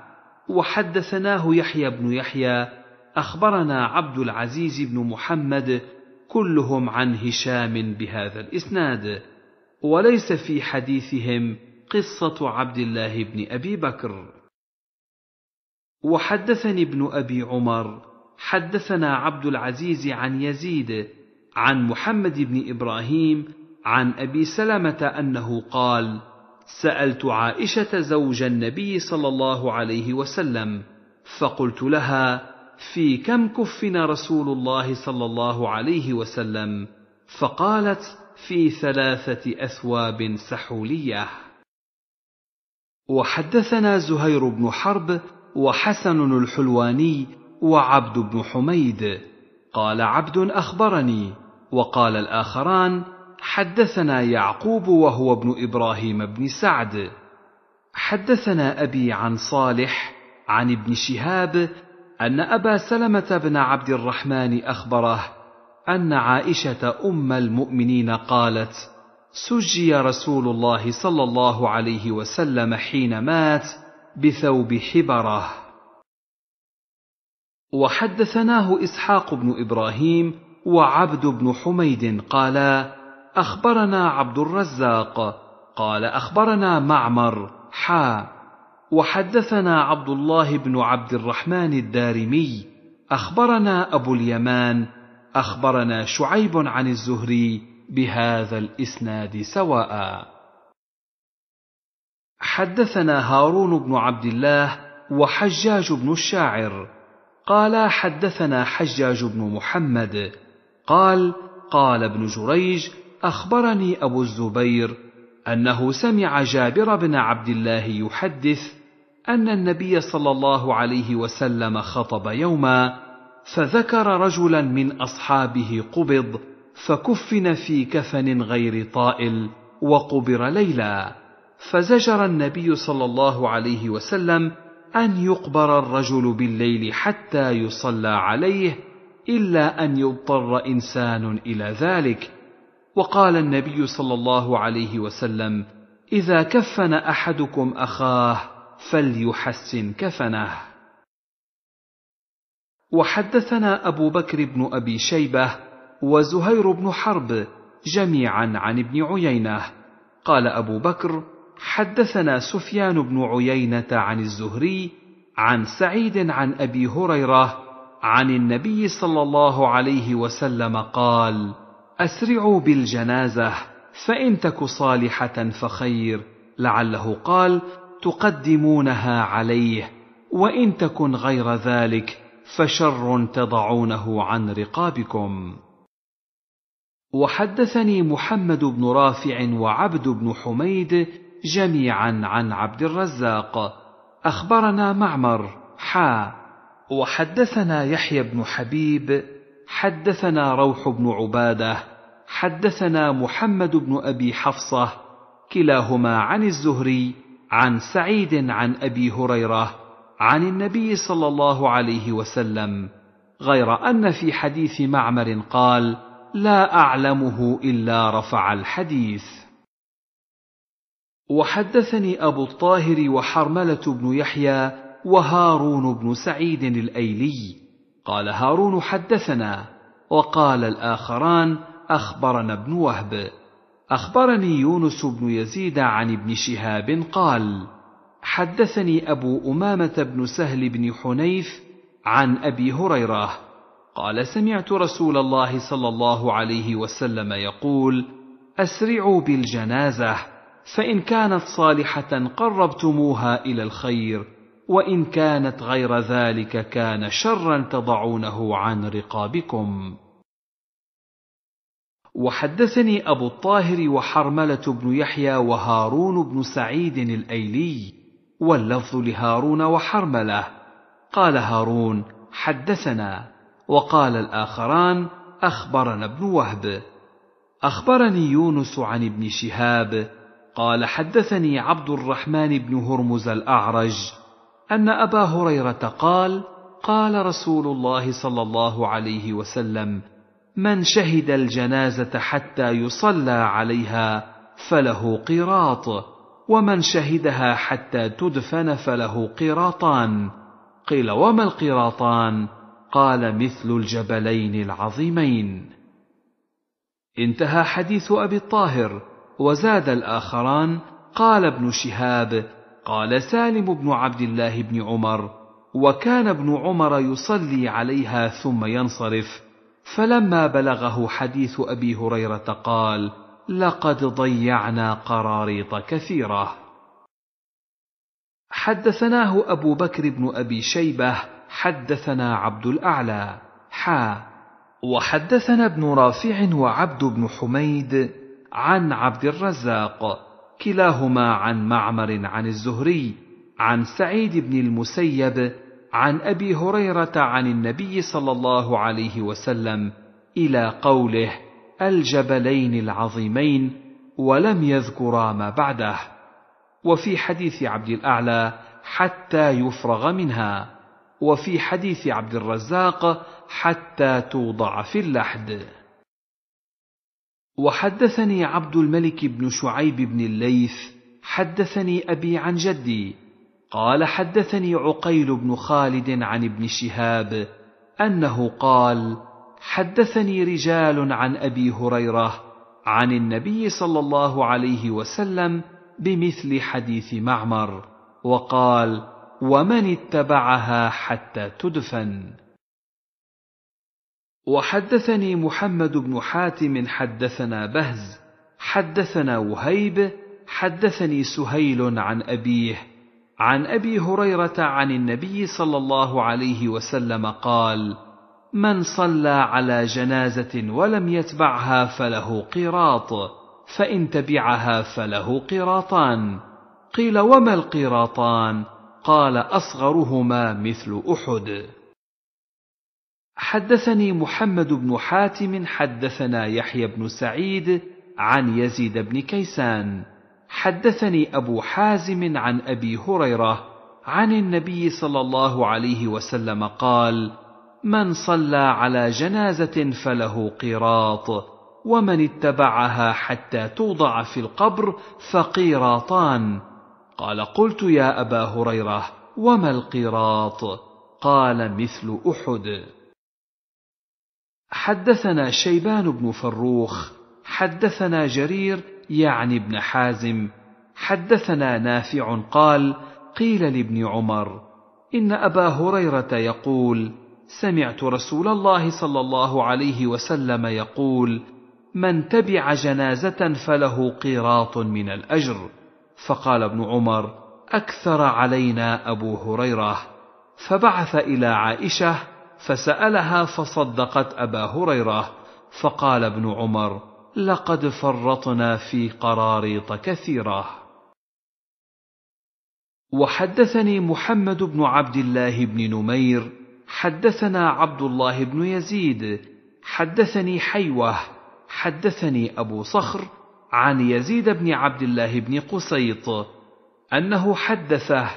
وحدثناه يحيى بن يحيى اخبرنا عبد العزيز بن محمد كلهم عن هشام بهذا الاسناد وليس في حديثهم قصة عبد الله بن أبي بكر وحدثني ابن أبي عمر حدثنا عبد العزيز عن يزيد عن محمد بن إبراهيم عن أبي سلمة أنه قال سألت عائشة زوج النبي صلى الله عليه وسلم فقلت لها في كم كفن رسول الله صلى الله عليه وسلم فقالت في ثلاثة أثواب سحولية وحدثنا زهير بن حرب وحسن الحلواني وعبد بن حميد قال عبد اخبرني وقال الاخران حدثنا يعقوب وهو ابن ابراهيم بن سعد حدثنا ابي عن صالح عن ابن شهاب ان ابا سلمه بن عبد الرحمن اخبره ان عائشه ام المؤمنين قالت سجي رسول الله صلى الله عليه وسلم حين مات بثوب حبره وحدثناه اسحاق بن ابراهيم وعبد بن حميد قالا اخبرنا عبد الرزاق قال اخبرنا معمر حا وحدثنا عبد الله بن عبد الرحمن الدارمي اخبرنا ابو اليمان اخبرنا شعيب عن الزهري بهذا الاسناد سواء حدثنا هارون بن عبد الله وحجاج بن الشاعر قال حدثنا حجاج بن محمد قال قال ابن جريج اخبرني ابو الزبير انه سمع جابر بن عبد الله يحدث ان النبي صلى الله عليه وسلم خطب يوما فذكر رجلا من اصحابه قبض فكفن في كفن غير طائل وقبر ليلا فزجر النبي صلى الله عليه وسلم ان يقبر الرجل بالليل حتى يصلى عليه الا ان يضطر انسان الى ذلك وقال النبي صلى الله عليه وسلم اذا كفن احدكم اخاه فليحسن كفنه وحدثنا ابو بكر بن ابي شيبه وزهير بن حرب جميعا عن ابن عيينه قال ابو بكر حدثنا سفيان بن عيينه عن الزهري عن سعيد عن ابي هريره عن النبي صلى الله عليه وسلم قال اسرعوا بالجنازه فان تك صالحه فخير لعله قال تقدمونها عليه وان تكن غير ذلك فشر تضعونه عن رقابكم وحدثني محمد بن رافع وعبد بن حميد جميعا عن عبد الرزاق اخبرنا معمر حا وحدثنا يحيى بن حبيب حدثنا روح بن عباده حدثنا محمد بن ابي حفصه كلاهما عن الزهري عن سعيد عن ابي هريره عن النبي صلى الله عليه وسلم غير ان في حديث معمر قال لا اعلمه الا رفع الحديث وحدثني ابو الطاهر وحرمله بن يحيى وهارون بن سعيد الايلي قال هارون حدثنا وقال الاخران اخبرنا ابن وهب اخبرني يونس بن يزيد عن ابن شهاب قال حدثني ابو امامه بن سهل بن حنيف عن ابي هريره قال سمعت رسول الله صلى الله عليه وسلم يقول اسرعوا بالجنازه فان كانت صالحه قربتموها الى الخير وان كانت غير ذلك كان شرا تضعونه عن رقابكم وحدثني ابو الطاهر وحرمله بن يحيى وهارون بن سعيد الايلي واللفظ لهارون وحرمله قال هارون حدثنا وقال الآخران أخبرنا ابن وهب أخبرني يونس عن ابن شهاب قال حدثني عبد الرحمن بن هرمز الأعرج أن أبا هريرة قال قال رسول الله صلى الله عليه وسلم من شهد الجنازة حتى يصلى عليها فله قيراط ومن شهدها حتى تدفن فله قيراطان قيل وما القيراطان؟ قال مثل الجبلين العظيمين انتهى حديث ابي الطاهر وزاد الاخران قال ابن شهاب قال سالم بن عبد الله بن عمر وكان ابن عمر يصلي عليها ثم ينصرف فلما بلغه حديث ابي هريره قال لقد ضيعنا قراريط كثيره حدثناه ابو بكر بن ابي شيبه حدثنا عبد الأعلى حا وحدثنا ابن رافع وعبد بن حميد عن عبد الرزاق كلاهما عن معمر عن الزهري عن سعيد بن المسيب عن ابي هريره عن النبي صلى الله عليه وسلم الى قوله الجبلين العظيمين ولم يذكرا ما بعده وفي حديث عبد الاعلى حتى يفرغ منها وفي حديث عبد الرزاق حتى توضع في اللحد وحدثني عبد الملك بن شعيب بن الليث حدثني ابي عن جدي قال حدثني عقيل بن خالد عن ابن شهاب انه قال حدثني رجال عن ابي هريره عن النبي صلى الله عليه وسلم بمثل حديث معمر وقال ومن اتبعها حتى تدفن وحدثني محمد بن حاتم حدثنا بهز حدثنا وهيب حدثني سهيل عن ابيه عن ابي هريره عن النبي صلى الله عليه وسلم قال من صلى على جنازه ولم يتبعها فله قيراط فان تبعها فله قيراطان قيل وما القيراطان قال اصغرهما مثل احد حدثني محمد بن حاتم حدثنا يحيى بن سعيد عن يزيد بن كيسان حدثني ابو حازم عن ابي هريره عن النبي صلى الله عليه وسلم قال من صلى على جنازه فله قيراط ومن اتبعها حتى توضع في القبر فقيراطان قال قلت يا ابا هريره وما القراط قال مثل احد حدثنا شيبان بن فروخ حدثنا جرير يعني ابن حازم حدثنا نافع قال قيل لابن عمر ان ابا هريره يقول سمعت رسول الله صلى الله عليه وسلم يقول من تبع جنازه فله قيراط من الاجر فقال ابن عمر اكثر علينا ابو هريره فبعث الى عائشه فسالها فصدقت ابا هريره فقال ابن عمر لقد فرطنا في قراريط كثيره وحدثني محمد بن عبد الله بن نمير حدثنا عبد الله بن يزيد حدثني حيوه حدثني ابو صخر عن يزيد بن عبد الله بن قسيط أنه حدثه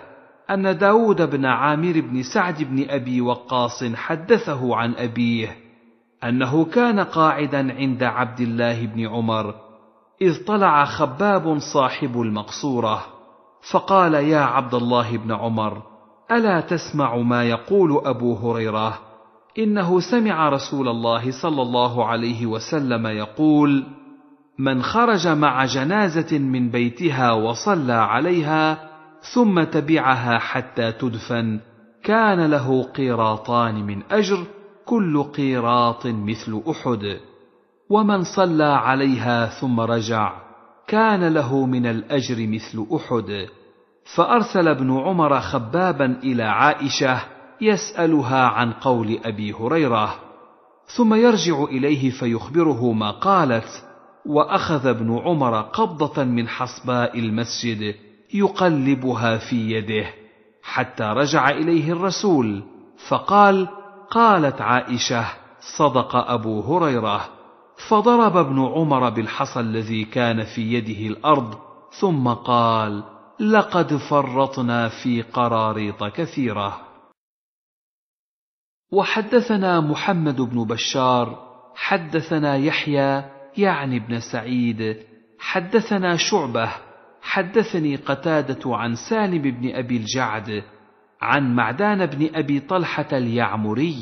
أن داود بن عامر بن سعد بن أبي وقاص حدثه عن أبيه أنه كان قاعدا عند عبد الله بن عمر إذ طلع خباب صاحب المقصورة فقال يا عبد الله بن عمر ألا تسمع ما يقول أبو هريرة إنه سمع رسول الله صلى الله عليه وسلم يقول: من خرج مع جنازه من بيتها وصلى عليها ثم تبعها حتى تدفن كان له قيراطان من اجر كل قيراط مثل احد ومن صلى عليها ثم رجع كان له من الاجر مثل احد فارسل ابن عمر خبابا الى عائشه يسالها عن قول ابي هريره ثم يرجع اليه فيخبره ما قالت واخذ ابن عمر قبضه من حصباء المسجد يقلبها في يده حتى رجع اليه الرسول فقال قالت عائشه صدق ابو هريره فضرب ابن عمر بالحصى الذي كان في يده الارض ثم قال لقد فرطنا في قراريط كثيره وحدثنا محمد بن بشار حدثنا يحيى يعني ابن سعيد حدثنا شعبه حدثني قتاده عن سالم بن ابي الجعد عن معدان بن ابي طلحه اليعمري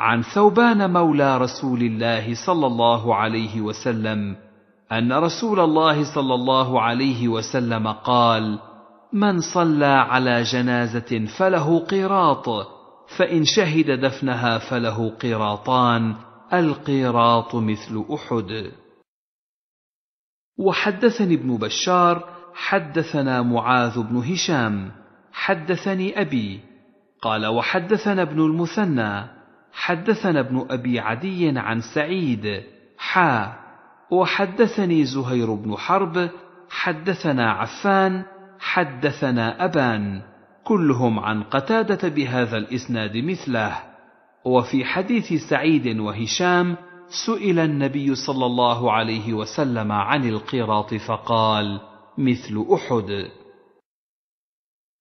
عن ثوبان مولى رسول الله صلى الله عليه وسلم ان رسول الله صلى الله عليه وسلم قال من صلى على جنازه فله قيراط فان شهد دفنها فله قيراطان القيراط مثل احد وحدثني ابن بشار حدثنا معاذ بن هشام حدثني ابي قال وحدثنا ابن المثنى حدثنا ابن ابي عدي عن سعيد حا وحدثني زهير بن حرب حدثنا عفان حدثنا ابان كلهم عن قتاده بهذا الاسناد مثله وفي حديث سعيد وهشام سئل النبي صلى الله عليه وسلم عن القراط فقال مثل احد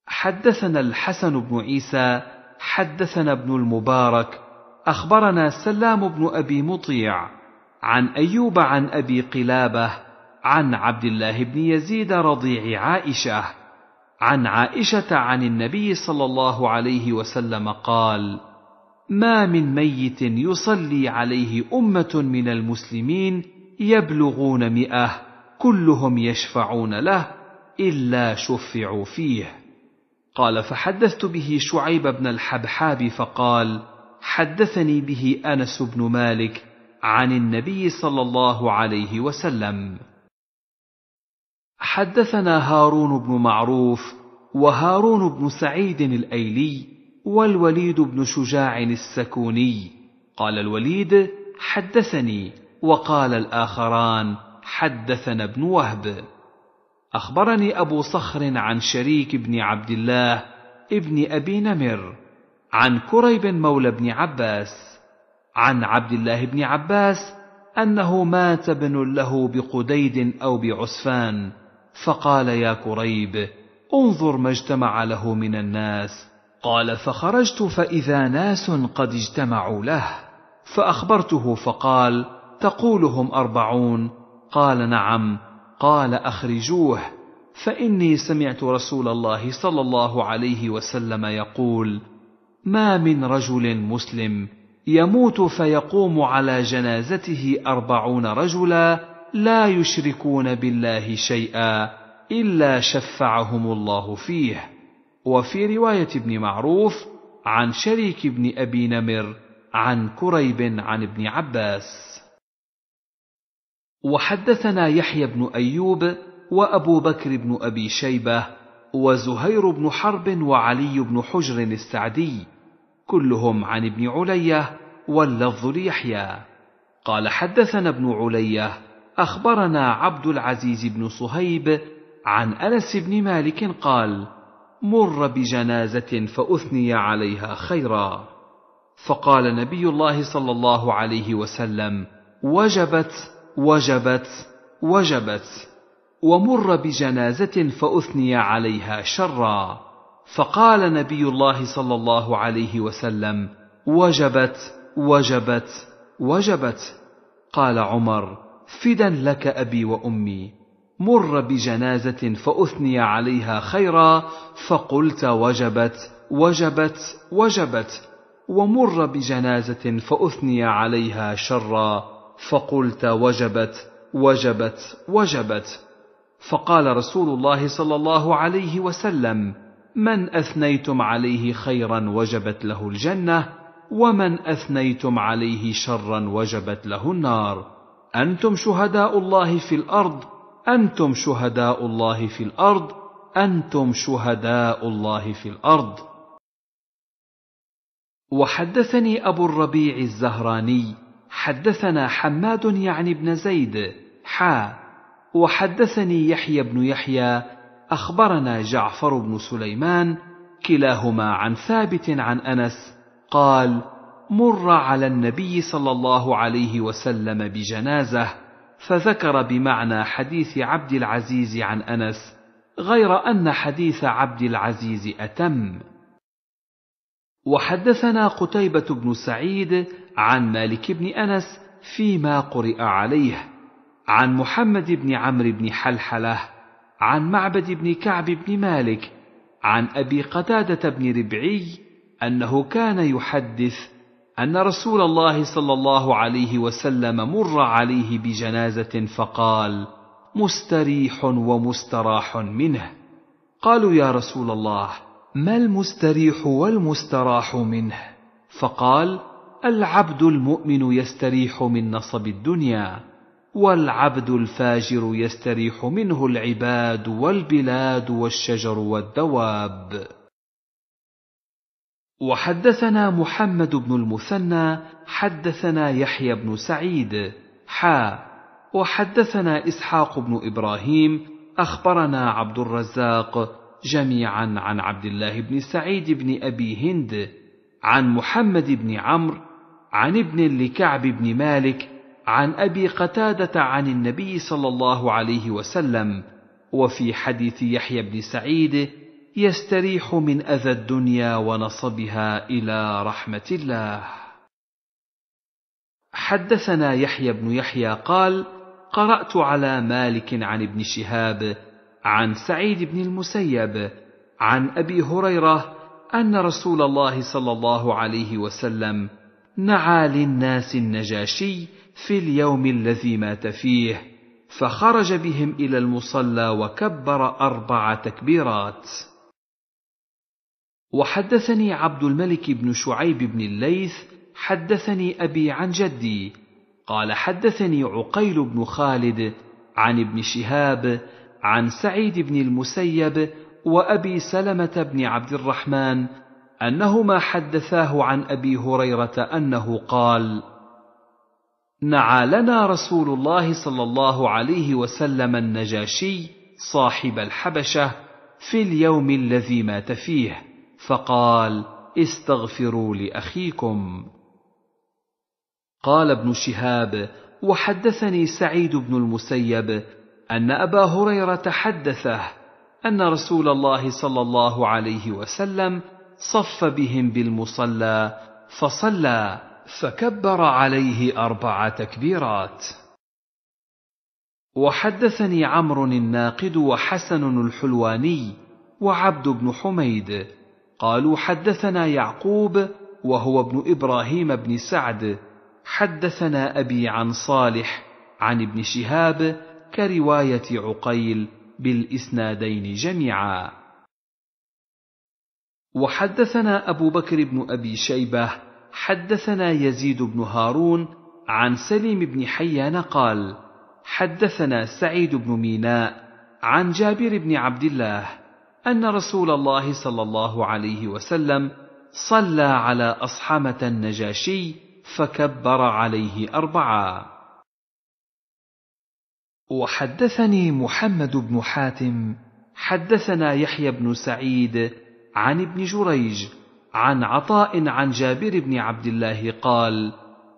حدثنا الحسن بن عيسى حدثنا ابن المبارك اخبرنا سلام بن ابي مطيع عن ايوب عن ابي قلابه عن عبد الله بن يزيد رضيع عائشه عن عائشه عن النبي صلى الله عليه وسلم قال ما من ميت يصلي عليه امه من المسلمين يبلغون مئه كلهم يشفعون له الا شفعوا فيه قال فحدثت به شعيب بن الحبحاب فقال حدثني به انس بن مالك عن النبي صلى الله عليه وسلم حدثنا هارون بن معروف وهارون بن سعيد الايلي والوليد بن شجاع السكوني قال الوليد حدثني وقال الاخران حدثنا ابن وهب اخبرني ابو صخر عن شريك بن عبد الله ابن ابي نمر عن كريب مولى بن عباس عن عبد الله بن عباس انه مات ابن له بقديد او بعسفان فقال يا كريب انظر ما اجتمع له من الناس قال فخرجت فاذا ناس قد اجتمعوا له فاخبرته فقال تقولهم اربعون قال نعم قال اخرجوه فاني سمعت رسول الله صلى الله عليه وسلم يقول ما من رجل مسلم يموت فيقوم على جنازته اربعون رجلا لا يشركون بالله شيئا الا شفعهم الله فيه وفي رواية ابن معروف عن شريك بن أبي نمر عن كريب عن ابن عباس وحدثنا يحيى بن أيوب وأبو بكر بن أبي شيبة وزهير بن حرب وعلي بن حجر السعدي كلهم عن ابن علية واللفظ ليحيى قال حدثنا ابن علية أخبرنا عبد العزيز بن صهيب عن أنس بن مالك قال مر بجنازه فاثني عليها خيرا فقال نبي الله صلى الله عليه وسلم وجبت وجبت وجبت ومر بجنازه فاثني عليها شرا فقال نبي الله صلى الله عليه وسلم وجبت وجبت وجبت قال عمر فدا لك ابي وامي مر بجنازة فأثني عليها خيرا فقلت وجبت وجبت وجبت ومر بجنازة فأثني عليها شرا فقلت وجبت وجبت وجبت فقال رسول الله صلى الله عليه وسلم من أثنيتم عليه خيرا وجبت له الجنة ومن أثنيتم عليه شرا وجبت له النار أنتم شهداء الله في الأرض انتم شهداء الله في الارض انتم شهداء الله في الارض وحدثني ابو الربيع الزهراني حدثنا حماد يعني بن زيد حا وحدثني يحيى بن يحيى اخبرنا جعفر بن سليمان كلاهما عن ثابت عن انس قال مر على النبي صلى الله عليه وسلم بجنازه فذكر بمعنى حديث عبد العزيز عن انس غير ان حديث عبد العزيز اتم وحدثنا قتيبه بن سعيد عن مالك بن انس فيما قرئ عليه عن محمد بن عمرو بن حلحله عن معبد بن كعب بن مالك عن ابي قتاده بن ربعي انه كان يحدث ان رسول الله صلى الله عليه وسلم مر عليه بجنازه فقال مستريح ومستراح منه قالوا يا رسول الله ما المستريح والمستراح منه فقال العبد المؤمن يستريح من نصب الدنيا والعبد الفاجر يستريح منه العباد والبلاد والشجر والدواب وحدثنا محمد بن المثنى حدثنا يحيى بن سعيد حا وحدثنا اسحاق بن ابراهيم اخبرنا عبد الرزاق جميعا عن عبد الله بن سعيد بن ابي هند عن محمد بن عمرو عن ابن لكعب بن مالك عن ابي قتاده عن النبي صلى الله عليه وسلم وفي حديث يحيى بن سعيد يستريح من اذى الدنيا ونصبها الى رحمه الله حدثنا يحيى بن يحيى قال قرات على مالك عن ابن شهاب عن سعيد بن المسيب عن ابي هريره ان رسول الله صلى الله عليه وسلم نعى للناس النجاشي في اليوم الذي مات فيه فخرج بهم الى المصلى وكبر اربع تكبيرات وحدثني عبد الملك بن شعيب بن الليث حدثني ابي عن جدي قال حدثني عقيل بن خالد عن ابن شهاب عن سعيد بن المسيب وابي سلمه بن عبد الرحمن انهما حدثاه عن ابي هريره انه قال نعى لنا رسول الله صلى الله عليه وسلم النجاشي صاحب الحبشه في اليوم الذي مات فيه فقال استغفروا لاخيكم قال ابن شهاب وحدثني سعيد بن المسيب ان ابا هريره حدثه ان رسول الله صلى الله عليه وسلم صف بهم بالمصلى فصلى فكبر عليه اربع تكبيرات وحدثني عمرو الناقد وحسن الحلواني وعبد بن حميد قالوا حدثنا يعقوب وهو ابن ابراهيم بن سعد حدثنا ابي عن صالح عن ابن شهاب كروايه عقيل بالاسنادين جميعا وحدثنا ابو بكر بن ابي شيبه حدثنا يزيد بن هارون عن سليم بن حيان قال حدثنا سعيد بن ميناء عن جابر بن عبد الله ان رسول الله صلى الله عليه وسلم صلى على اصحمه النجاشي فكبر عليه اربعا وحدثني محمد بن حاتم حدثنا يحيى بن سعيد عن ابن جريج عن عطاء عن جابر بن عبد الله قال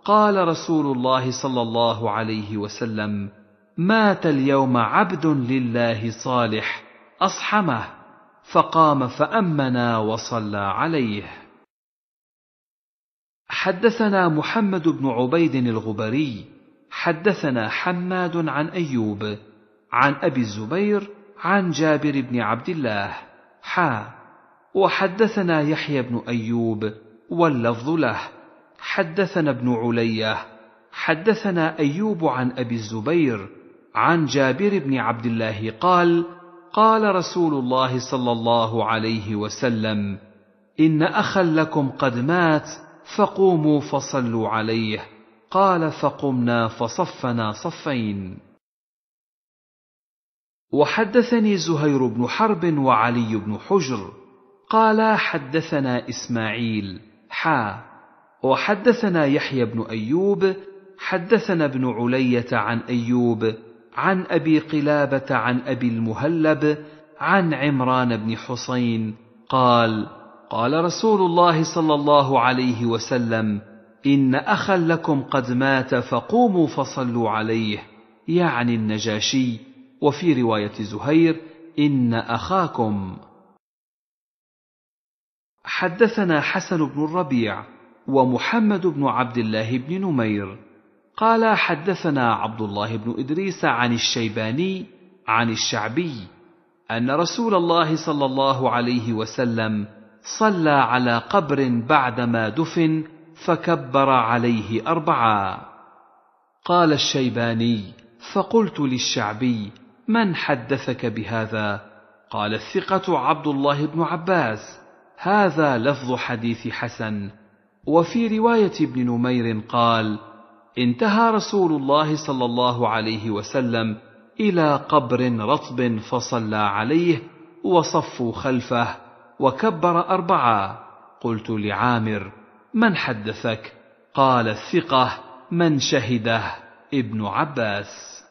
قال رسول الله صلى الله عليه وسلم مات اليوم عبد لله صالح اصحمه فقام فأمنا وصلى عليه حدثنا محمد بن عبيد الغبري حدثنا حماد عن أيوب عن أبي الزبير عن جابر بن عبد الله حا وحدثنا يحيى بن أيوب واللفظ له حدثنا ابن علية حدثنا أيوب عن أبي الزبير عن جابر بن عبد الله قال: قال رسول الله صلى الله عليه وسلم ان اخا لكم قد مات فقوموا فصلوا عليه قال فقمنا فصفنا صفين وحدثني زهير بن حرب وعلي بن حجر قالا حدثنا اسماعيل حا وحدثنا يحيى بن ايوب حدثنا ابن عليه عن ايوب عن ابي قلابه عن ابي المهلب عن عمران بن حسين قال قال رسول الله صلى الله عليه وسلم ان اخا لكم قد مات فقوموا فصلوا عليه يعني النجاشي وفي روايه زهير ان اخاكم حدثنا حسن بن الربيع ومحمد بن عبد الله بن نمير قال حدثنا عبد الله بن ادريس عن الشيباني عن الشعبي ان رسول الله صلى الله عليه وسلم صلى على قبر بعدما دفن فكبر عليه اربعا قال الشيباني فقلت للشعبي من حدثك بهذا قال الثقه عبد الله بن عباس هذا لفظ حديث حسن وفي روايه ابن نمير قال انتهى رسول الله صلى الله عليه وسلم الى قبر رطب فصلى عليه وصفوا خلفه وكبر اربعه قلت لعامر من حدثك قال الثقه من شهده ابن عباس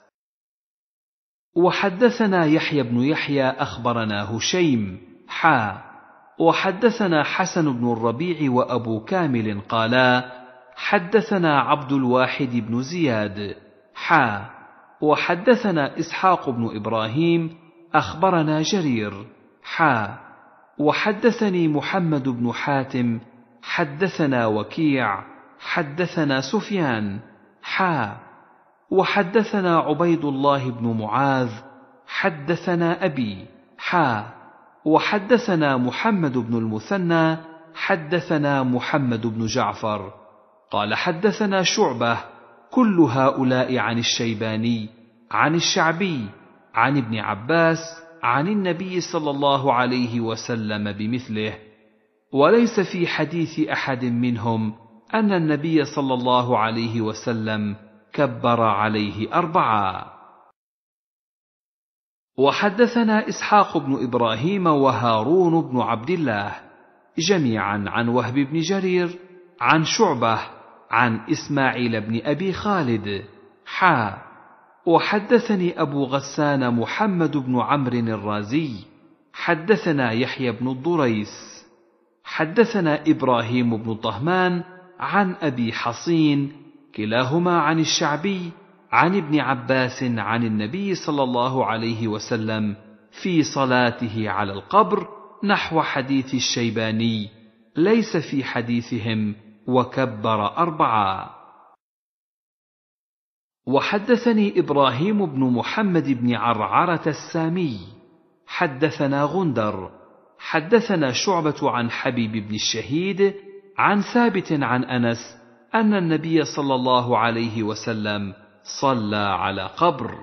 وحدثنا يحيى بن يحيى اخبرنا هشيم حا وحدثنا حسن بن الربيع وابو كامل قالا حدثنا عبد الواحد بن زياد حا وحدثنا إسحاق بن إبراهيم أخبرنا جرير حا وحدثني محمد بن حاتم حدثنا وكيع حدثنا سفيان حا وحدثنا عبيد الله بن معاذ حدثنا أبي حا وحدثنا محمد بن المثنى حدثنا محمد بن جعفر قال حدثنا شعبه كل هؤلاء عن الشيباني عن الشعبي عن ابن عباس عن النبي صلى الله عليه وسلم بمثله وليس في حديث احد منهم ان النبي صلى الله عليه وسلم كبر عليه اربعا وحدثنا اسحاق بن ابراهيم وهارون بن عبد الله جميعا عن وهب بن جرير عن شعبه عن إسماعيل بن أبي خالد حا وحدثني أبو غسان محمد بن عمرو الرازي حدثنا يحيى بن الضريس حدثنا إبراهيم بن طهمان عن أبي حصين كلاهما عن الشعبي عن ابن عباس عن النبي صلى الله عليه وسلم في صلاته على القبر نحو حديث الشيباني ليس في حديثهم وكبر أربعا وحدثني إبراهيم بن محمد بن عرعرة السامي حدثنا غندر حدثنا شعبة عن حبيب بن الشهيد عن ثابت عن أنس أن النبي صلى الله عليه وسلم صلى على قبر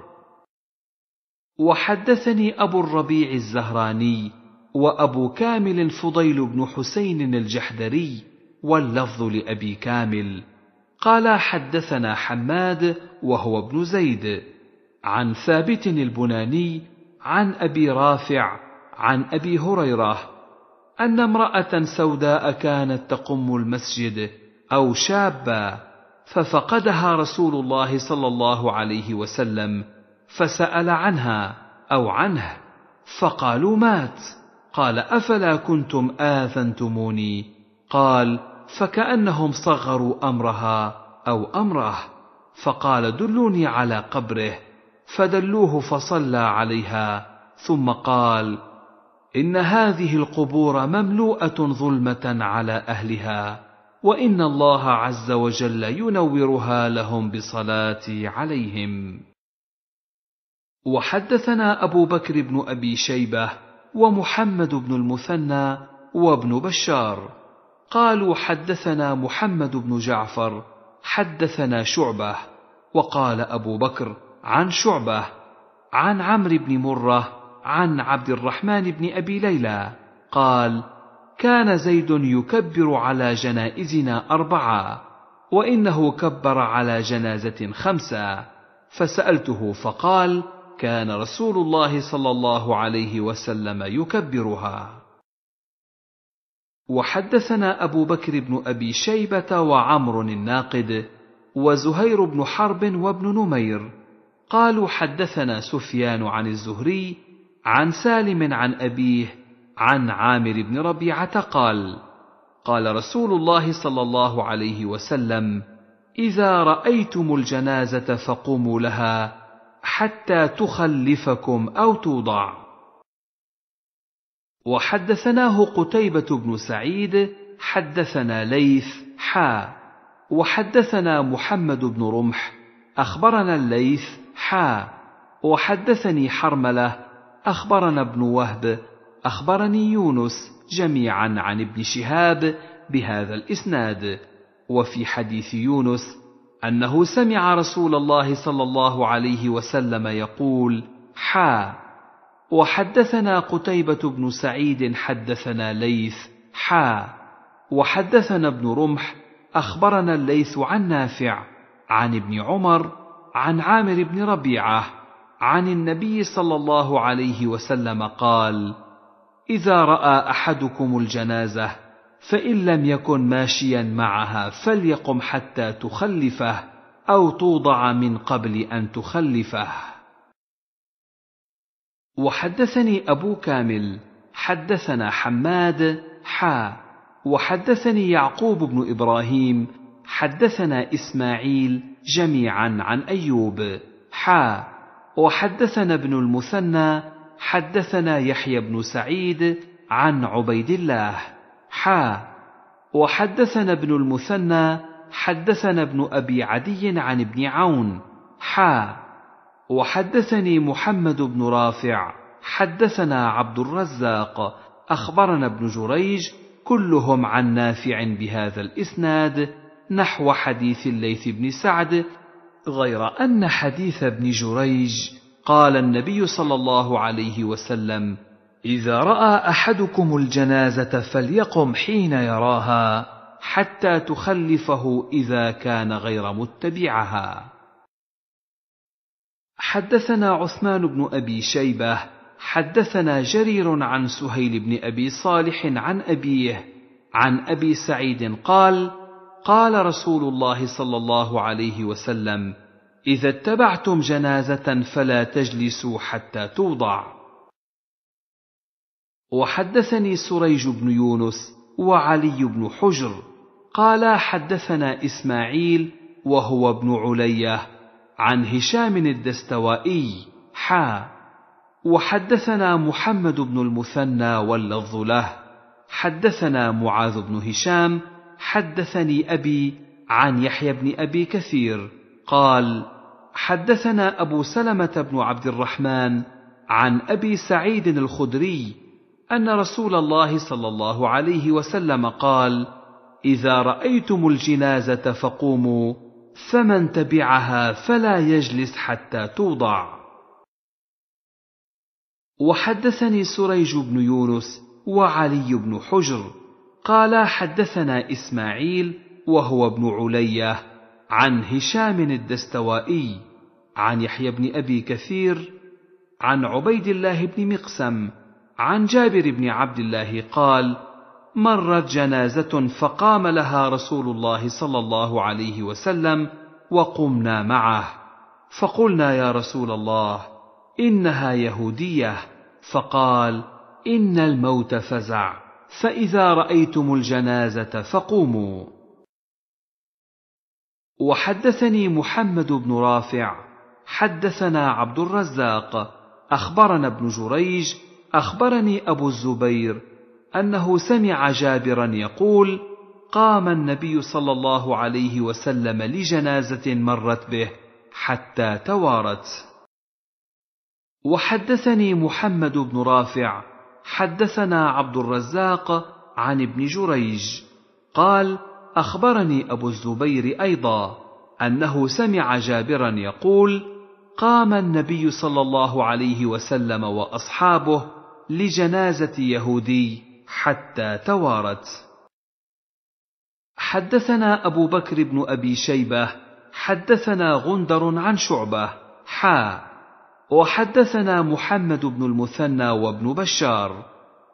وحدثني أبو الربيع الزهراني وأبو كامل فضيل بن حسين الجحدري واللفظ لأبي كامل قال حدثنا حماد وهو ابن زيد عن ثابت البناني عن أبي رافع عن أبي هريرة أن امرأة سوداء كانت تقم المسجد أو شابة ففقدها رسول الله صلى الله عليه وسلم فسأل عنها أو عنه فقالوا مات قال أفلا كنتم آذنتموني قال فكأنهم صغروا أمرها أو أمره فقال دلوني على قبره فدلوه فصلى عليها ثم قال إن هذه القبور مملوءة ظلمة على أهلها وإن الله عز وجل ينورها لهم بصلاتي عليهم وحدثنا أبو بكر بن أبي شيبة ومحمد بن المثنى وابن بشار قالوا حدثنا محمد بن جعفر حدثنا شعبه وقال ابو بكر عن شعبه عن عمرو بن مره عن عبد الرحمن بن ابي ليلى قال كان زيد يكبر على جنائزنا اربعه وانه كبر على جنازه خمسه فسالته فقال كان رسول الله صلى الله عليه وسلم يكبرها وحدثنا أبو بكر بن أبي شيبة وعمر الناقد وزهير بن حرب وابن نمير قالوا حدثنا سفيان عن الزهري عن سالم عن أبيه عن عامر بن ربيعة قال قال رسول الله صلى الله عليه وسلم إذا رأيتم الجنازة فقوموا لها حتى تخلفكم أو توضع وحدثناه قتيبة بن سعيد حدثنا ليث حا وحدثنا محمد بن رمح أخبرنا الليث حا وحدثني حرملة أخبرنا ابن وهب أخبرني يونس جميعا عن ابن شهاب بهذا الإسناد وفي حديث يونس أنه سمع رسول الله صلى الله عليه وسلم يقول حا وحدثنا قتيبة بن سعيد حدثنا ليث حا وحدثنا ابن رمح أخبرنا الليث عن نافع عن ابن عمر عن عامر بن ربيعة عن النبي صلى الله عليه وسلم قال إذا رأى أحدكم الجنازة فإن لم يكن ماشيا معها فليقم حتى تخلفه أو توضع من قبل أن تخلفه وحدثني أبو كامل حدثنا حماد حا وحدثني يعقوب بن إبراهيم حدثنا إسماعيل جميعا عن أيوب حا وحدثنا ابن المثنى حدثنا يحيى بن سعيد عن عبيد الله حا وحدثنا ابن المثنى حدثنا ابن أبي عدي عن ابن عون حا وحدثني محمد بن رافع حدثنا عبد الرزاق اخبرنا ابن جريج كلهم عن نافع بهذا الاسناد نحو حديث الليث بن سعد غير ان حديث ابن جريج قال النبي صلى الله عليه وسلم اذا راى احدكم الجنازه فليقم حين يراها حتى تخلفه اذا كان غير متبعها حدثنا عثمان بن ابي شيبه حدثنا جرير عن سهيل بن ابي صالح عن ابيه عن ابي سعيد قال قال رسول الله صلى الله عليه وسلم اذا اتبعتم جنازه فلا تجلسوا حتى توضع وحدثني سريج بن يونس وعلي بن حجر قال حدثنا اسماعيل وهو ابن عليه عن هشام الدستوائي حا وحدثنا محمد بن المثنى واللفظ له حدثنا معاذ بن هشام حدثني ابي عن يحيى بن ابي كثير قال حدثنا ابو سلمه بن عبد الرحمن عن ابي سعيد الخدري ان رسول الله صلى الله عليه وسلم قال اذا رايتم الجنازه فقوموا فمن تبعها فلا يجلس حتى توضع وحدثني سريج بن يونس وعلي بن حجر قال حدثنا اسماعيل وهو ابن علية عن هشام الدستوائي عن يحيى بن ابي كثير عن عبيد الله بن مقسم عن جابر بن عبد الله قال مرت جنازه فقام لها رسول الله صلى الله عليه وسلم وقمنا معه فقلنا يا رسول الله انها يهوديه فقال ان الموت فزع فاذا رايتم الجنازه فقوموا وحدثني محمد بن رافع حدثنا عبد الرزاق اخبرنا ابن جريج اخبرني ابو الزبير انه سمع جابرا يقول قام النبي صلى الله عليه وسلم لجنازه مرت به حتى توارت وحدثني محمد بن رافع حدثنا عبد الرزاق عن ابن جريج قال اخبرني ابو الزبير ايضا انه سمع جابرا يقول قام النبي صلى الله عليه وسلم واصحابه لجنازه يهودي حتى توارت حدثنا أبو بكر بن أبي شيبة حدثنا غندر عن شعبة حا وحدثنا محمد بن المثنى وابن بشار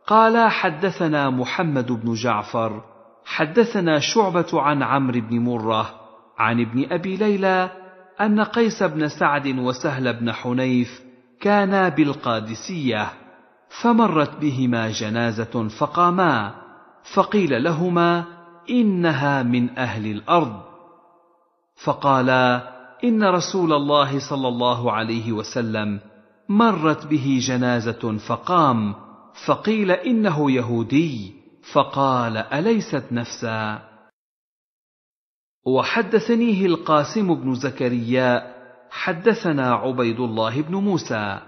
قال حدثنا محمد بن جعفر حدثنا شعبة عن عمرو بن مرة عن ابن أبي ليلى أن قيس بن سعد وسهل بن حنيف كانا بالقادسية فمرت بهما جنازه فقاما فقيل لهما انها من اهل الارض فقالا ان رسول الله صلى الله عليه وسلم مرت به جنازه فقام فقيل انه يهودي فقال اليست نفسا وحدثنيه القاسم بن زكريا حدثنا عبيد الله بن موسى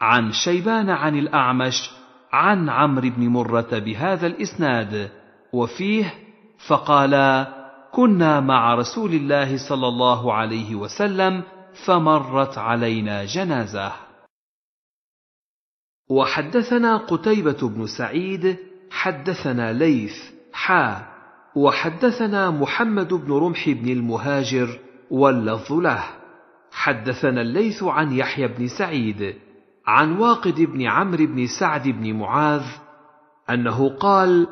عن شيبان عن الأعمش عن عمرو بن مرة بهذا الإسناد وفيه فقال كنا مع رسول الله صلى الله عليه وسلم فمرت علينا جنازة وحدثنا قتيبة بن سعيد حدثنا ليث حا وحدثنا محمد بن رمح بن المهاجر واللفظ له حدثنا الليث عن يحيى بن سعيد عن واقد بن عمرو بن سعد بن معاذ انه قال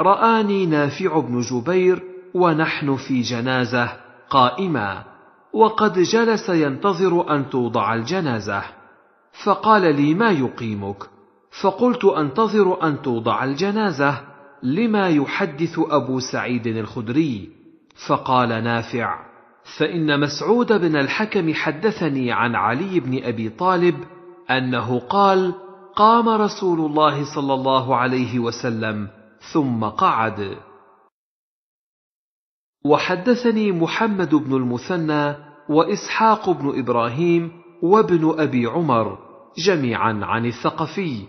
راني نافع بن جبير ونحن في جنازه قائما وقد جلس ينتظر ان توضع الجنازه فقال لي ما يقيمك فقلت انتظر ان توضع الجنازه لما يحدث ابو سعيد الخدري فقال نافع فان مسعود بن الحكم حدثني عن علي بن ابي طالب انه قال قام رسول الله صلى الله عليه وسلم ثم قعد وحدثني محمد بن المثنى واسحاق بن ابراهيم وابن ابي عمر جميعا عن الثقفي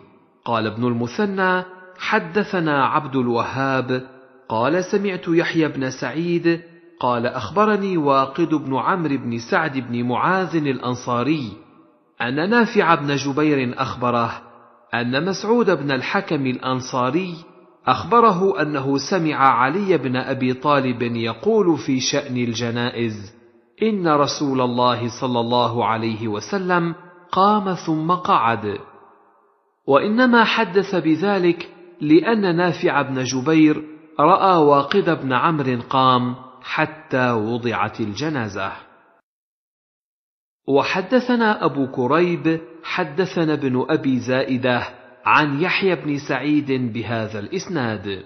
قال ابن المثنى حدثنا عبد الوهاب قال سمعت يحيى بن سعيد قال اخبرني واقد بن عمرو بن سعد بن معاذ الانصاري أن نافع بن جبير أخبره أن مسعود بن الحكم الأنصاري أخبره أنه سمع علي بن أبي طالب يقول في شأن الجنائز: إن رسول الله صلى الله عليه وسلم قام ثم قعد. وإنما حدث بذلك لأن نافع بن جبير رأى واقد بن عمرو قام حتى وضعت الجنازة. وحدثنا أبو كريب حدثنا ابن أبي زائدة عن يحيى بن سعيد بهذا الإسناد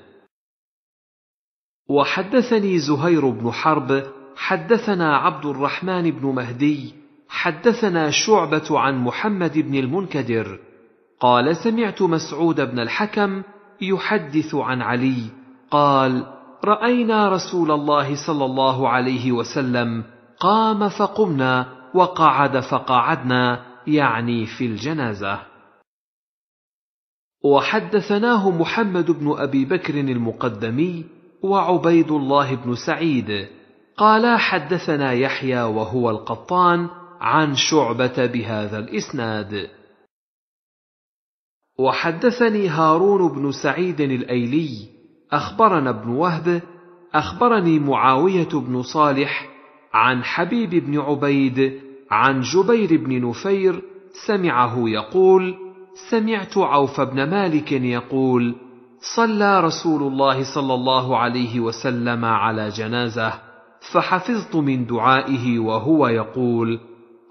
وحدثني زهير بن حرب حدثنا عبد الرحمن بن مهدي حدثنا شعبة عن محمد بن المنكدر قال سمعت مسعود بن الحكم يحدث عن علي قال رأينا رسول الله صلى الله عليه وسلم قام فقمنا وقعد فقعدنا يعني في الجنازه وحدثناه محمد بن ابي بكر المقدمي وعبيد الله بن سعيد قالا حدثنا يحيى وهو القطان عن شعبه بهذا الاسناد وحدثني هارون بن سعيد الايلي اخبرنا ابن وهب اخبرني معاويه بن صالح عن حبيب بن عبيد عن جبير بن نفير سمعه يقول سمعت عوف بن مالك يقول صلى رسول الله صلى الله عليه وسلم على جنازه فحفظت من دعائه وهو يقول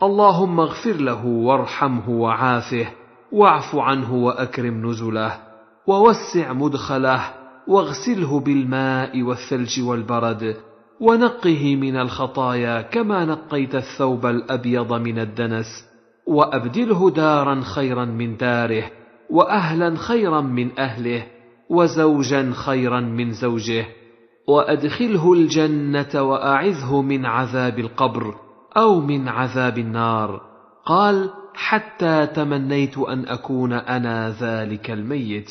اللهم اغفر له وارحمه وعافه واعف عنه واكرم نزله ووسع مدخله واغسله بالماء والثلج والبرد ونقه من الخطايا كما نقيت الثوب الابيض من الدنس وابدله دارا خيرا من داره واهلا خيرا من اهله وزوجا خيرا من زوجه وادخله الجنه واعذه من عذاب القبر او من عذاب النار قال حتى تمنيت ان اكون انا ذلك الميت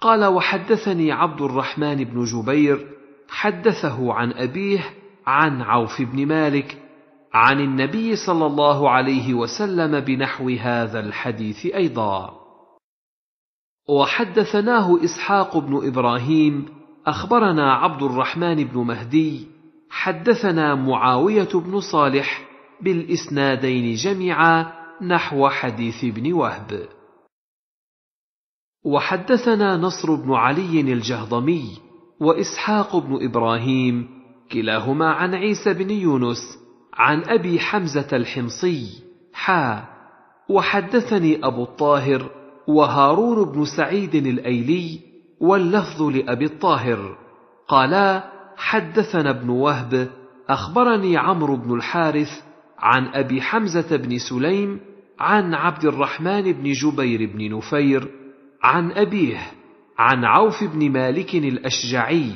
قال وحدثني عبد الرحمن بن جبير حدثه عن أبيه عن عوف بن مالك عن النبي صلى الله عليه وسلم بنحو هذا الحديث أيضا وحدثناه إسحاق بن إبراهيم أخبرنا عبد الرحمن بن مهدي حدثنا معاوية بن صالح بالإسنادين جميعا نحو حديث ابن وهب وحدثنا نصر بن علي الجهضمي واسحاق بن ابراهيم كلاهما عن عيسى بن يونس عن ابي حمزه الحمصي حا وحدثني ابو الطاهر وهارون بن سعيد الايلي واللفظ لابي الطاهر قالا حدثنا ابن وهب اخبرني عمرو بن الحارث عن ابي حمزه بن سليم عن عبد الرحمن بن جبير بن نفير عن ابيه عن عوف بن مالك الاشجعي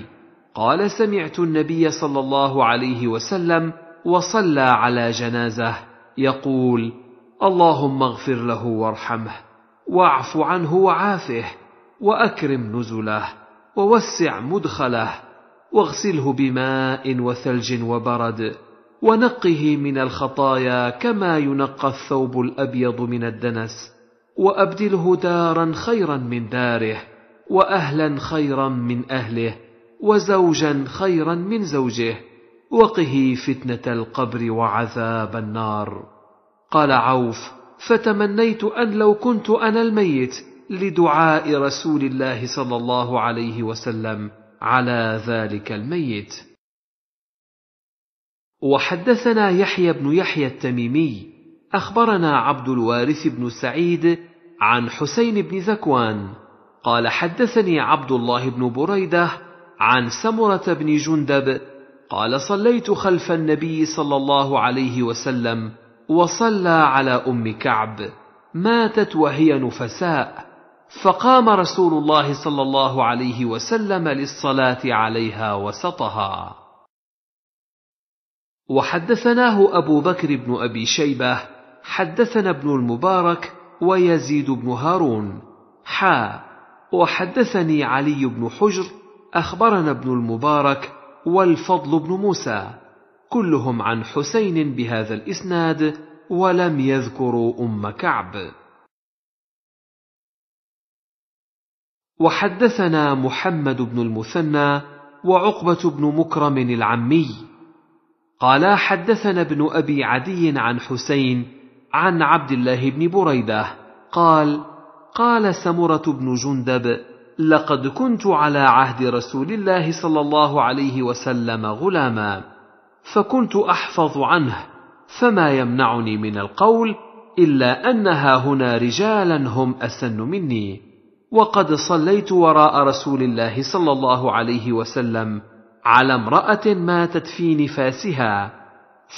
قال سمعت النبي صلى الله عليه وسلم وصلى على جنازه يقول اللهم اغفر له وارحمه واعف عنه وعافه واكرم نزله ووسع مدخله واغسله بماء وثلج وبرد ونقه من الخطايا كما ينقى الثوب الابيض من الدنس وابدله دارا خيرا من داره واهلا خيرا من اهله وزوجا خيرا من زوجه وقه فتنه القبر وعذاب النار قال عوف فتمنيت ان لو كنت انا الميت لدعاء رسول الله صلى الله عليه وسلم على ذلك الميت وحدثنا يحيى بن يحيى التميمي اخبرنا عبد الوارث بن سعيد عن حسين بن ذكوان قال حدثني عبد الله بن بريده عن سمره بن جندب قال صليت خلف النبي صلى الله عليه وسلم وصلى على ام كعب ماتت وهي نفساء فقام رسول الله صلى الله عليه وسلم للصلاه عليها وسطها وحدثناه ابو بكر بن ابي شيبه حدثنا ابن المبارك ويزيد بن هارون حا وحدثني علي بن حجر اخبرنا ابن المبارك والفضل بن موسى كلهم عن حسين بهذا الاسناد ولم يذكروا ام كعب وحدثنا محمد بن المثنى وعقبه بن مكرم العمي قالا حدثنا ابن ابي عدي عن حسين عن عبد الله بن بريده قال قال سمره بن جندب لقد كنت على عهد رسول الله صلى الله عليه وسلم غلاما فكنت احفظ عنه فما يمنعني من القول الا انها هنا رجالا هم اسن مني وقد صليت وراء رسول الله صلى الله عليه وسلم على امراه ماتت في نفاسها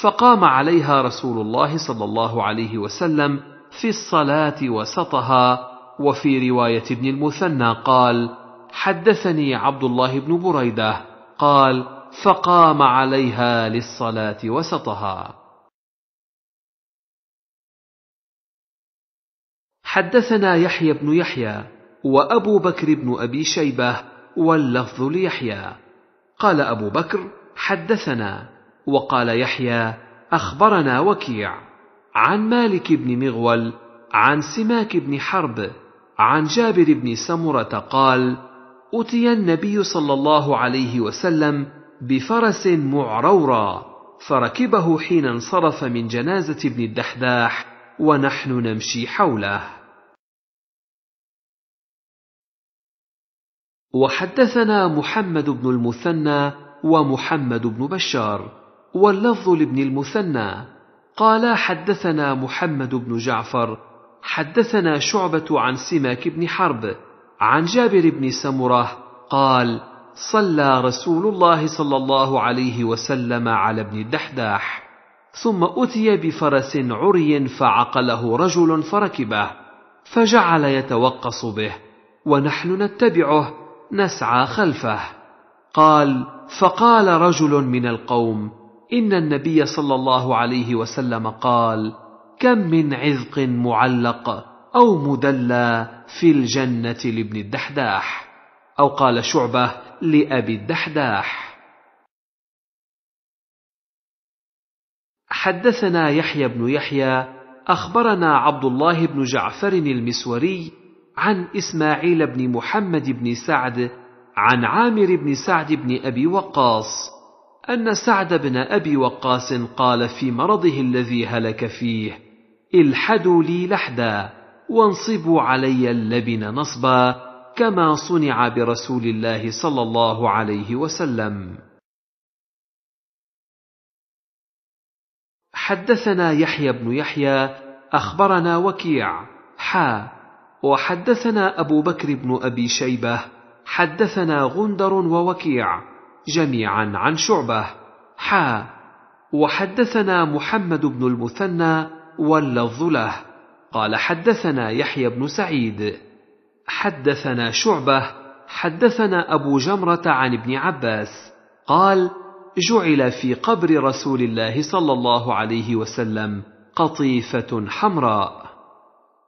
فقام عليها رسول الله صلى الله عليه وسلم في الصلاه وسطها وفي روايه ابن المثنى قال حدثني عبد الله بن بريده قال فقام عليها للصلاه وسطها حدثنا يحيى بن يحيى وابو بكر بن ابي شيبه واللفظ ليحيى قال ابو بكر حدثنا وقال يحيى اخبرنا وكيع عن مالك بن مغول عن سماك بن حرب عن جابر بن سمره قال اتي النبي صلى الله عليه وسلم بفرس معرورا فركبه حين انصرف من جنازه ابن الدحداح ونحن نمشي حوله وحدثنا محمد بن المثنى ومحمد بن بشار واللفظ لابن المثنى قال حدثنا محمد بن جعفر حدثنا شعبة عن سماك بن حرب عن جابر بن سمرة قال صلى رسول الله صلى الله عليه وسلم على ابن الدحداح ثم أتي بفرس عري فعقله رجل فركبه فجعل يتوقص به ونحن نتبعه نسعى خلفه قال فقال رجل من القوم إن النبي صلى الله عليه وسلم قال كم من عذق معلق أو مدلى في الجنة لابن الدحداح أو قال شعبة لأبي الدحداح حدثنا يحيى بن يحيى أخبرنا عبد الله بن جعفر المسوري عن إسماعيل بن محمد بن سعد عن عامر بن سعد بن أبي وقاص أن سعد بن أبي وقاص قال في مرضه الذي هلك فيه الحدوا لي لحدا وانصبوا علي اللبن نصبا كما صنع برسول الله صلى الله عليه وسلم حدثنا يحيى بن يحيى اخبرنا وكيع حا وحدثنا ابو بكر بن ابي شيبه حدثنا غندر ووكيع جميعا عن شعبه حا وحدثنا محمد بن المثنى واللفظ له قال حدثنا يحيى بن سعيد حدثنا شعبه حدثنا ابو جمره عن ابن عباس قال جعل في قبر رسول الله صلى الله عليه وسلم قطيفه حمراء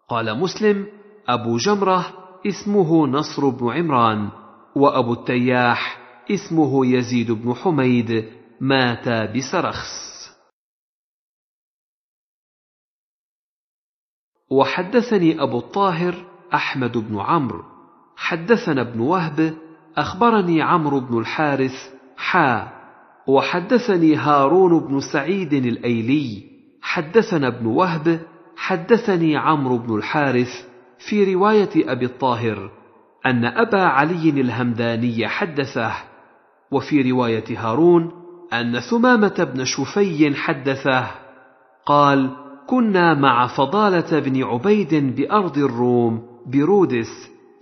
قال مسلم ابو جمره اسمه نصر بن عمران وابو التياح اسمه يزيد بن حميد مات بسرخس وحدثني أبو الطاهر أحمد بن عمرو حدثنا ابن وهب أخبرني عمرو بن الحارث حا وحدثني هارون بن سعيد الأيلي حدثنا ابن وهب حدثني عمرو بن الحارث في رواية أبي الطاهر أن أبا علي الهمداني حدثه وفي رواية هارون أن ثمامة بن شفي حدثه قال: كنا مع فضالة بن عبيد بأرض الروم برودس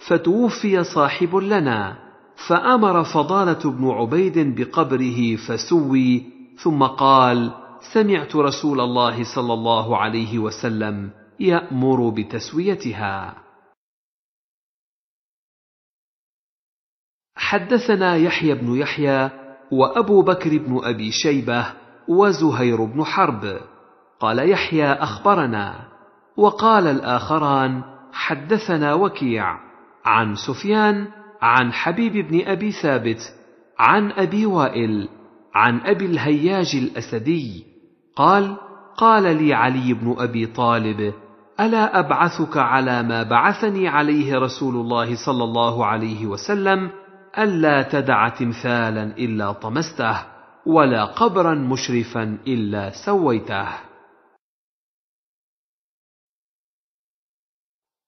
فتوفي صاحب لنا فأمر فضالة بن عبيد بقبره فسوي ثم قال سمعت رسول الله صلى الله عليه وسلم يأمر بتسويتها حدثنا يحيى بن يحيى وأبو بكر بن أبي شيبة وزهير بن حرب قال يحيى اخبرنا وقال الاخران حدثنا وكيع عن سفيان عن حبيب بن ابي ثابت عن ابي وائل عن ابي الهياج الاسدي قال قال لي علي بن ابي طالب الا ابعثك على ما بعثني عليه رسول الله صلى الله عليه وسلم الا تدع تمثالا الا طمسته ولا قبرا مشرفا الا سويته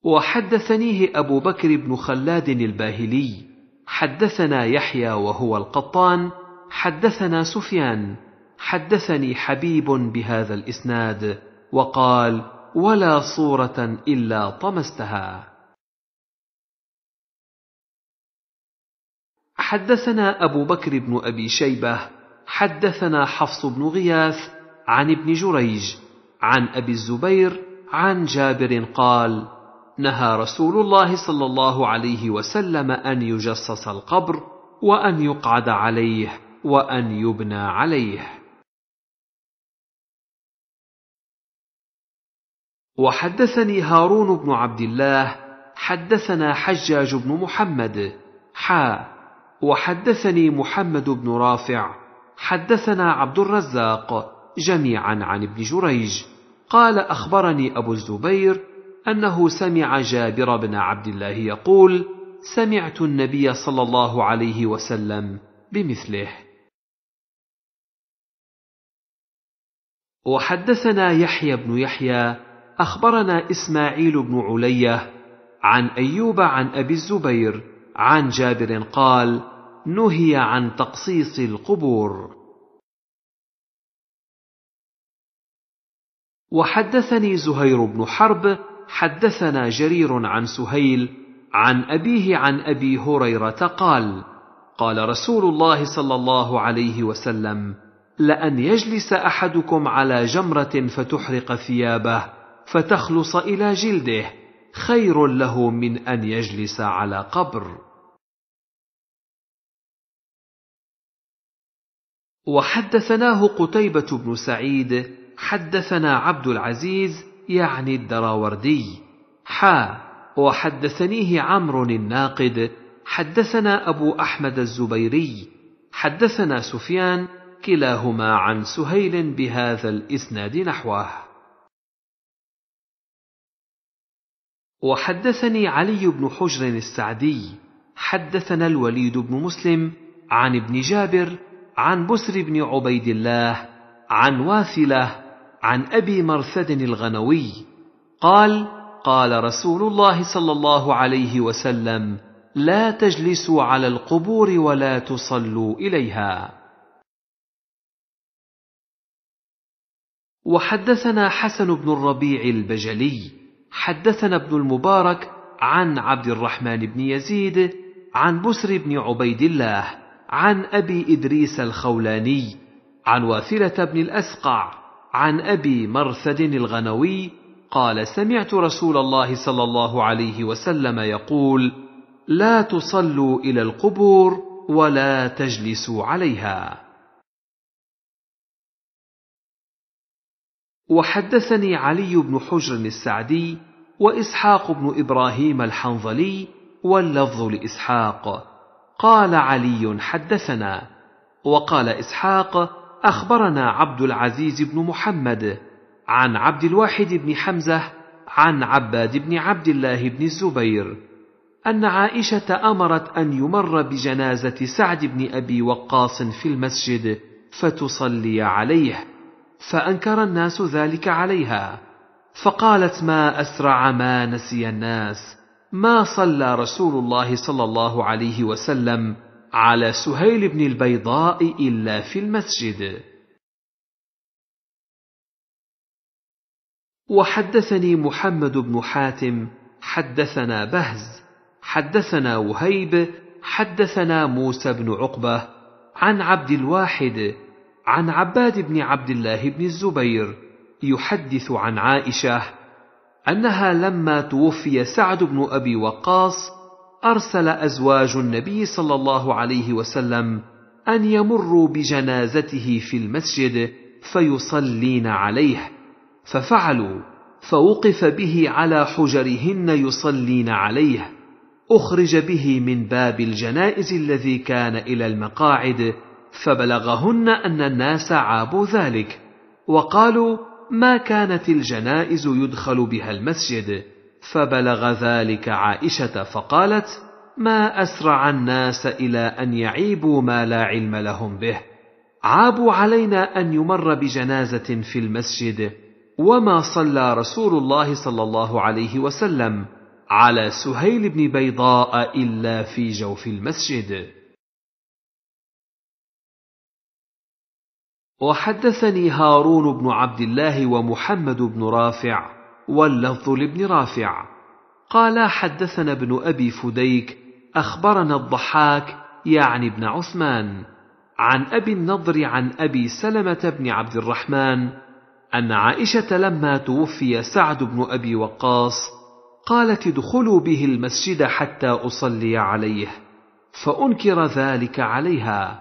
وحدثنيه أبو بكر بن خلاد الباهلي حدثنا يحيى وهو القطان حدثنا سفيان حدثني حبيب بهذا الإسناد وقال ولا صورة إلا طمستها حدثنا أبو بكر بن أبي شيبة حدثنا حفص بن غياث عن ابن جريج عن أبي الزبير عن جابر قال نهى رسول الله صلى الله عليه وسلم ان يجصص القبر وان يقعد عليه وان يبنى عليه وحدثني هارون بن عبد الله حدثنا حجاج بن محمد حا وحدثني محمد بن رافع حدثنا عبد الرزاق جميعا عن ابن جريج قال اخبرني ابو الزبير انه سمع جابر بن عبد الله يقول سمعت النبي صلى الله عليه وسلم بمثله وحدثنا يحيى بن يحيى اخبرنا اسماعيل بن عليه عن ايوب عن ابي الزبير عن جابر قال نهي عن تقصيص القبور وحدثني زهير بن حرب حدثنا جرير عن سهيل عن ابيه عن ابي هريره قال قال رسول الله صلى الله عليه وسلم لان يجلس احدكم على جمره فتحرق ثيابه فتخلص الى جلده خير له من ان يجلس على قبر وحدثناه قتيبه بن سعيد حدثنا عبد العزيز يعني الدراوردي حا وحدثنيه عمرو الناقد حدثنا أبو أحمد الزبيري حدثنا سفيان كلاهما عن سهيل بهذا الإسناد نحوه وحدثني علي بن حجر السعدي حدثنا الوليد بن مسلم عن ابن جابر عن بسر بن عبيد الله عن واثله عن ابي مرثد الغنوي قال قال رسول الله صلى الله عليه وسلم لا تجلسوا على القبور ولا تصلوا اليها وحدثنا حسن بن الربيع البجلي حدثنا ابن المبارك عن عبد الرحمن بن يزيد عن بسر بن عبيد الله عن ابي ادريس الخولاني عن واثله بن الاسقع عن ابي مرثد الغنوي قال سمعت رسول الله صلى الله عليه وسلم يقول لا تصلوا الى القبور ولا تجلسوا عليها وحدثني علي بن حجر السعدي واسحاق بن ابراهيم الحنظلي واللفظ لاسحاق قال علي حدثنا وقال اسحاق اخبرنا عبد العزيز بن محمد عن عبد الواحد بن حمزه عن عباد بن عبد الله بن الزبير ان عائشه امرت ان يمر بجنازه سعد بن ابي وقاص في المسجد فتصلي عليه فانكر الناس ذلك عليها فقالت ما اسرع ما نسي الناس ما صلى رسول الله صلى الله عليه وسلم على سهيل بن البيضاء إلا في المسجد وحدثني محمد بن حاتم حدثنا بهز حدثنا وهيب حدثنا موسى بن عقبة عن عبد الواحد عن عباد بن عبد الله بن الزبير يحدث عن عائشة أنها لما توفي سعد بن أبي وقاص ارسل ازواج النبي صلى الله عليه وسلم ان يمروا بجنازته في المسجد فيصلين عليه ففعلوا فوقف به على حجرهن يصلين عليه اخرج به من باب الجنائز الذي كان الى المقاعد فبلغهن ان الناس عابوا ذلك وقالوا ما كانت الجنائز يدخل بها المسجد فبلغ ذلك عائشه فقالت ما اسرع الناس الى ان يعيبوا ما لا علم لهم به عابوا علينا ان يمر بجنازه في المسجد وما صلى رسول الله صلى الله عليه وسلم على سهيل بن بيضاء الا في جوف المسجد وحدثني هارون بن عبد الله ومحمد بن رافع واللفظ لابن رافع قال حدثنا ابن ابي فديك اخبرنا الضحاك يعني ابن عثمان عن ابي النضر عن ابي سلمه بن عبد الرحمن ان عائشه لما توفي سعد بن ابي وقاص قالت ادخلوا به المسجد حتى اصلي عليه فانكر ذلك عليها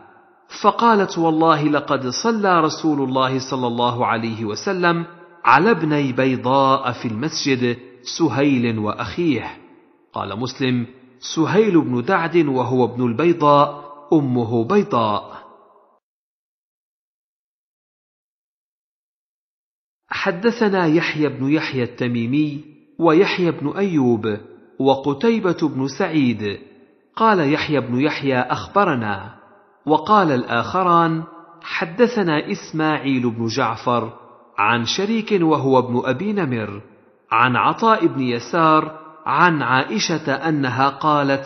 فقالت والله لقد صلى رسول الله صلى الله عليه وسلم على ابني بيضاء في المسجد سهيل واخيه قال مسلم سهيل بن دعد وهو ابن البيضاء امه بيضاء حدثنا يحيى بن يحيى التميمي ويحيى بن ايوب وقتيبه بن سعيد قال يحيى بن يحيى اخبرنا وقال الاخران حدثنا اسماعيل بن جعفر عن شريك وهو ابن أبي نمر عن عطاء بن يسار عن عائشة أنها قالت: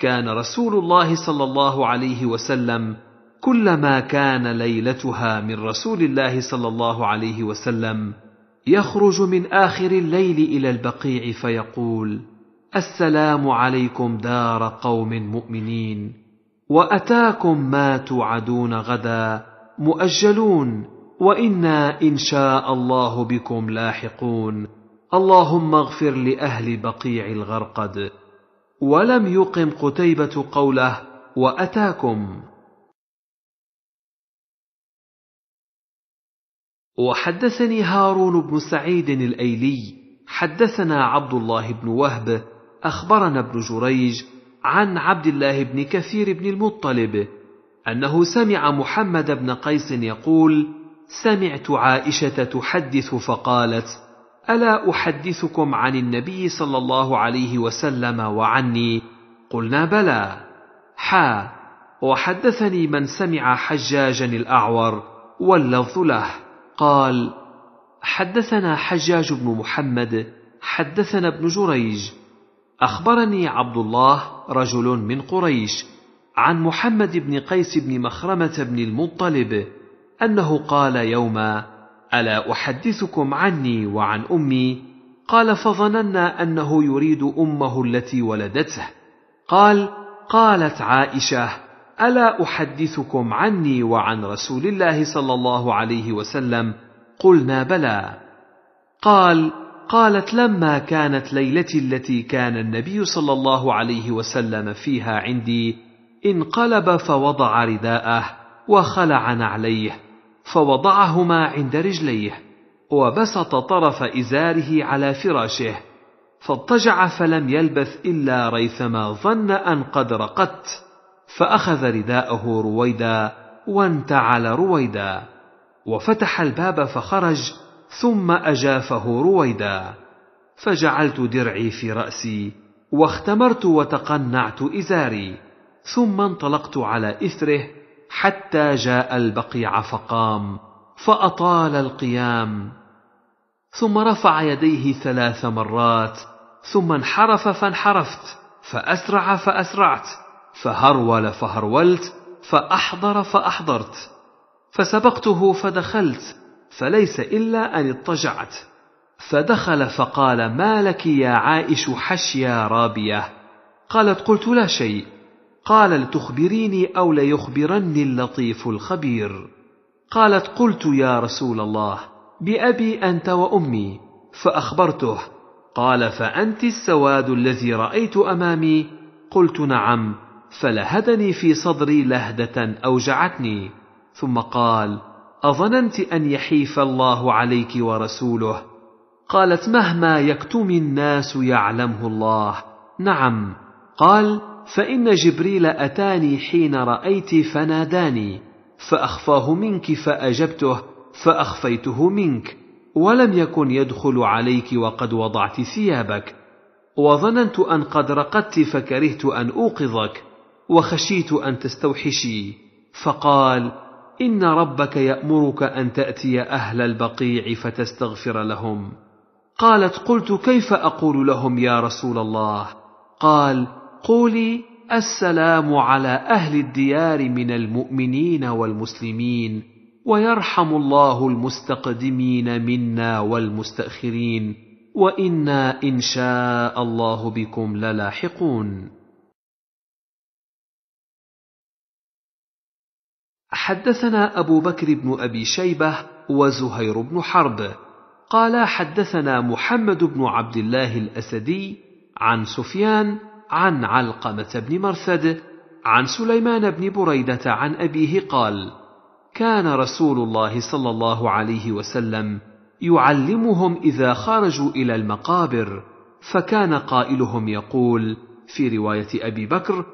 كان رسول الله صلى الله عليه وسلم كلما كان ليلتها من رسول الله صلى الله عليه وسلم يخرج من آخر الليل إلى البقيع فيقول: السلام عليكم دار قوم مؤمنين، وأتاكم ما توعدون غدا مؤجلون وانا ان شاء الله بكم لاحقون اللهم اغفر لاهل بقيع الغرقد ولم يقم قتيبه قوله واتاكم وحدثني هارون بن سعيد الايلي حدثنا عبد الله بن وهب اخبرنا ابن جريج عن عبد الله بن كثير بن المطلب انه سمع محمد بن قيس يقول سمعت عائشه تحدث فقالت الا احدثكم عن النبي صلى الله عليه وسلم وعني قلنا بلى حا وحدثني من سمع حجاجا الاعور واللفظ له قال حدثنا حجاج بن محمد حدثنا ابن جريج اخبرني عبد الله رجل من قريش عن محمد بن قيس بن مخرمه بن المطلب انه قال يوما الا احدثكم عني وعن امي قال فظننا انه يريد امه التي ولدته قال قالت عائشه الا احدثكم عني وعن رسول الله صلى الله عليه وسلم قلنا بلى قال قالت لما كانت ليلتي التي كان النبي صلى الله عليه وسلم فيها عندي انقلب فوضع رداءه وخلع نعليه فوضعهما عند رجليه وبسط طرف ازاره على فراشه فاضطجع فلم يلبث الا ريثما ظن ان قد رقدت فاخذ رداءه رويدا وانتعل رويدا وفتح الباب فخرج ثم اجافه رويدا فجعلت درعي في راسي واختمرت وتقنعت ازاري ثم انطلقت على اثره حتى جاء البقيع فقام فاطال القيام ثم رفع يديه ثلاث مرات ثم انحرف فانحرفت فاسرع فاسرعت فهرول فهرولت فاحضر فاحضرت فسبقته فدخلت فليس الا ان اضطجعت فدخل فقال ما لك يا عائش حشيا رابيه قالت قلت لا شيء قال لتخبريني أو ليخبرني اللطيف الخبير قالت قلت يا رسول الله بأبي أنت وأمي فأخبرته قال فأنت السواد الذي رأيت أمامي قلت نعم فلهدني في صدري لهدة أوجعتني ثم قال أظننت أن يحيف الله عليك ورسوله قالت مهما يكتم الناس يعلمه الله نعم قال فان جبريل اتاني حين رايت فناداني فاخفاه منك فاجبته فاخفيته منك ولم يكن يدخل عليك وقد وضعت ثيابك وظننت ان قد رقدت فكرهت ان اوقظك وخشيت ان تستوحشي فقال ان ربك يامرك ان تاتي اهل البقيع فتستغفر لهم قالت قلت كيف اقول لهم يا رسول الله قال قولي السلام على اهل الديار من المؤمنين والمسلمين ويرحم الله المستقدمين منا والمستاخرين وانا ان شاء الله بكم للاحقون حدثنا ابو بكر بن ابي شيبه وزهير بن حرب قال حدثنا محمد بن عبد الله الاسدي عن سفيان عن علقمة بن مرثد عن سليمان بن بريدة عن أبيه قال: كان رسول الله صلى الله عليه وسلم يعلمهم إذا خرجوا إلى المقابر، فكان قائلهم يقول في رواية أبي بكر: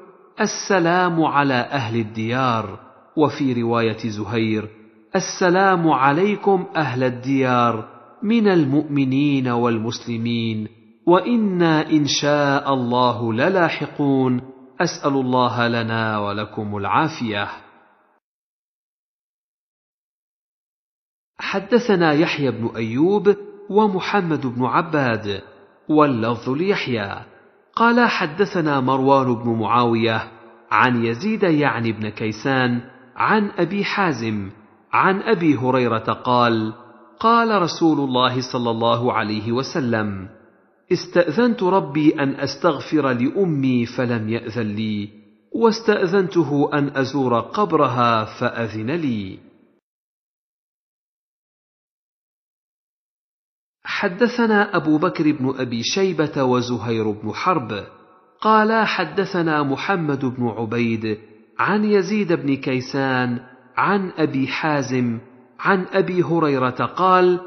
السلام على أهل الديار، وفي رواية زهير: السلام عليكم أهل الديار من المؤمنين والمسلمين وانا ان شاء الله للاحقون اسال الله لنا ولكم العافيه حدثنا يحيى بن ايوب ومحمد بن عباد واللفظ ليحيى قال حدثنا مروان بن معاويه عن يزيد يعني بن كيسان عن ابي حازم عن ابي هريره قال قال رسول الله صلى الله عليه وسلم استاذنت ربي ان استغفر لامي فلم ياذن لي واستاذنته ان ازور قبرها فاذن لي حدثنا ابو بكر بن ابي شيبه وزهير بن حرب قالا حدثنا محمد بن عبيد عن يزيد بن كيسان عن ابي حازم عن ابي هريره قال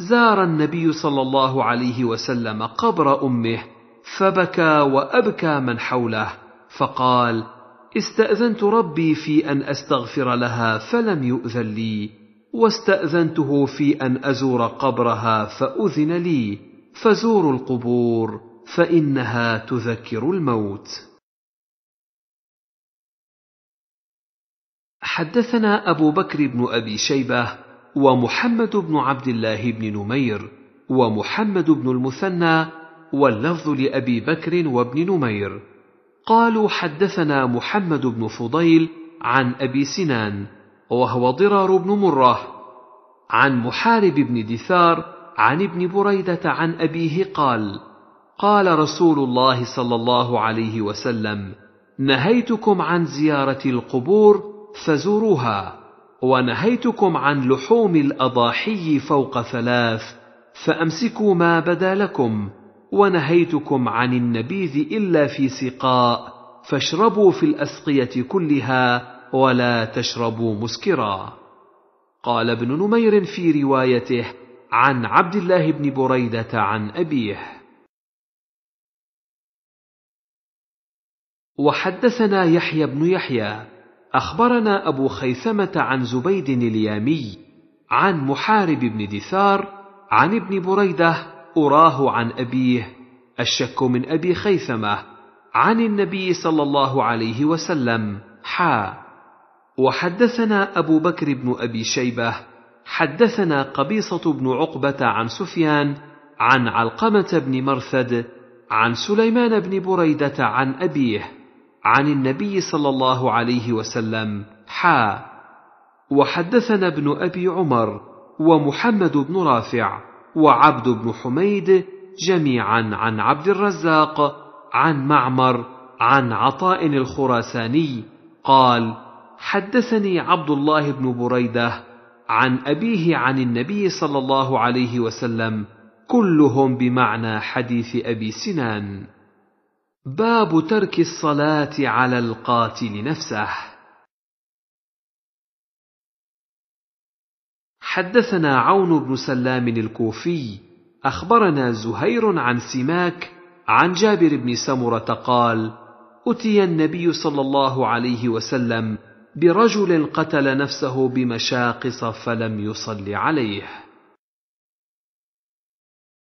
زار النبي صلى الله عليه وسلم قبر امه فبكى وابكى من حوله فقال استاذنت ربي في ان استغفر لها فلم يؤذن لي واستاذنته في ان ازور قبرها فاذن لي فزوروا القبور فانها تذكر الموت حدثنا ابو بكر بن ابي شيبه ومحمد بن عبد الله بن نمير ومحمد بن المثنى واللفظ لابي بكر وابن نمير قالوا حدثنا محمد بن فضيل عن ابي سنان وهو ضرار بن مره عن محارب بن دثار عن ابن بريده عن ابيه قال قال رسول الله صلى الله عليه وسلم نهيتكم عن زياره القبور فزوروها ونهيتكم عن لحوم الاضاحي فوق ثلاث فامسكوا ما بدا لكم ونهيتكم عن النبيذ الا في سقاء فاشربوا في الاسقيه كلها ولا تشربوا مسكرا قال ابن نمير في روايته عن عبد الله بن بريده عن ابيه وحدثنا يحيى بن يحيى اخبرنا ابو خيثمه عن زبيد اليامي عن محارب بن دثار عن ابن بريده اراه عن ابيه الشك من ابي خيثمه عن النبي صلى الله عليه وسلم حا وحدثنا ابو بكر بن ابي شيبه حدثنا قبيصه بن عقبه عن سفيان عن علقمه بن مرثد عن سليمان بن بريده عن ابيه عن النبي صلى الله عليه وسلم حا وحدثنا ابن ابي عمر ومحمد بن رافع وعبد بن حميد جميعا عن عبد الرزاق عن معمر عن عطاء الخراساني قال حدثني عبد الله بن بريده عن ابيه عن النبي صلى الله عليه وسلم كلهم بمعنى حديث ابي سنان باب ترك الصلاة على القاتل نفسه حدثنا عون بن سلام الكوفي أخبرنا زهير عن سماك عن جابر بن سمرة قال: أتي النبي صلى الله عليه وسلم برجل قتل نفسه بمشاقص فلم يصل عليه.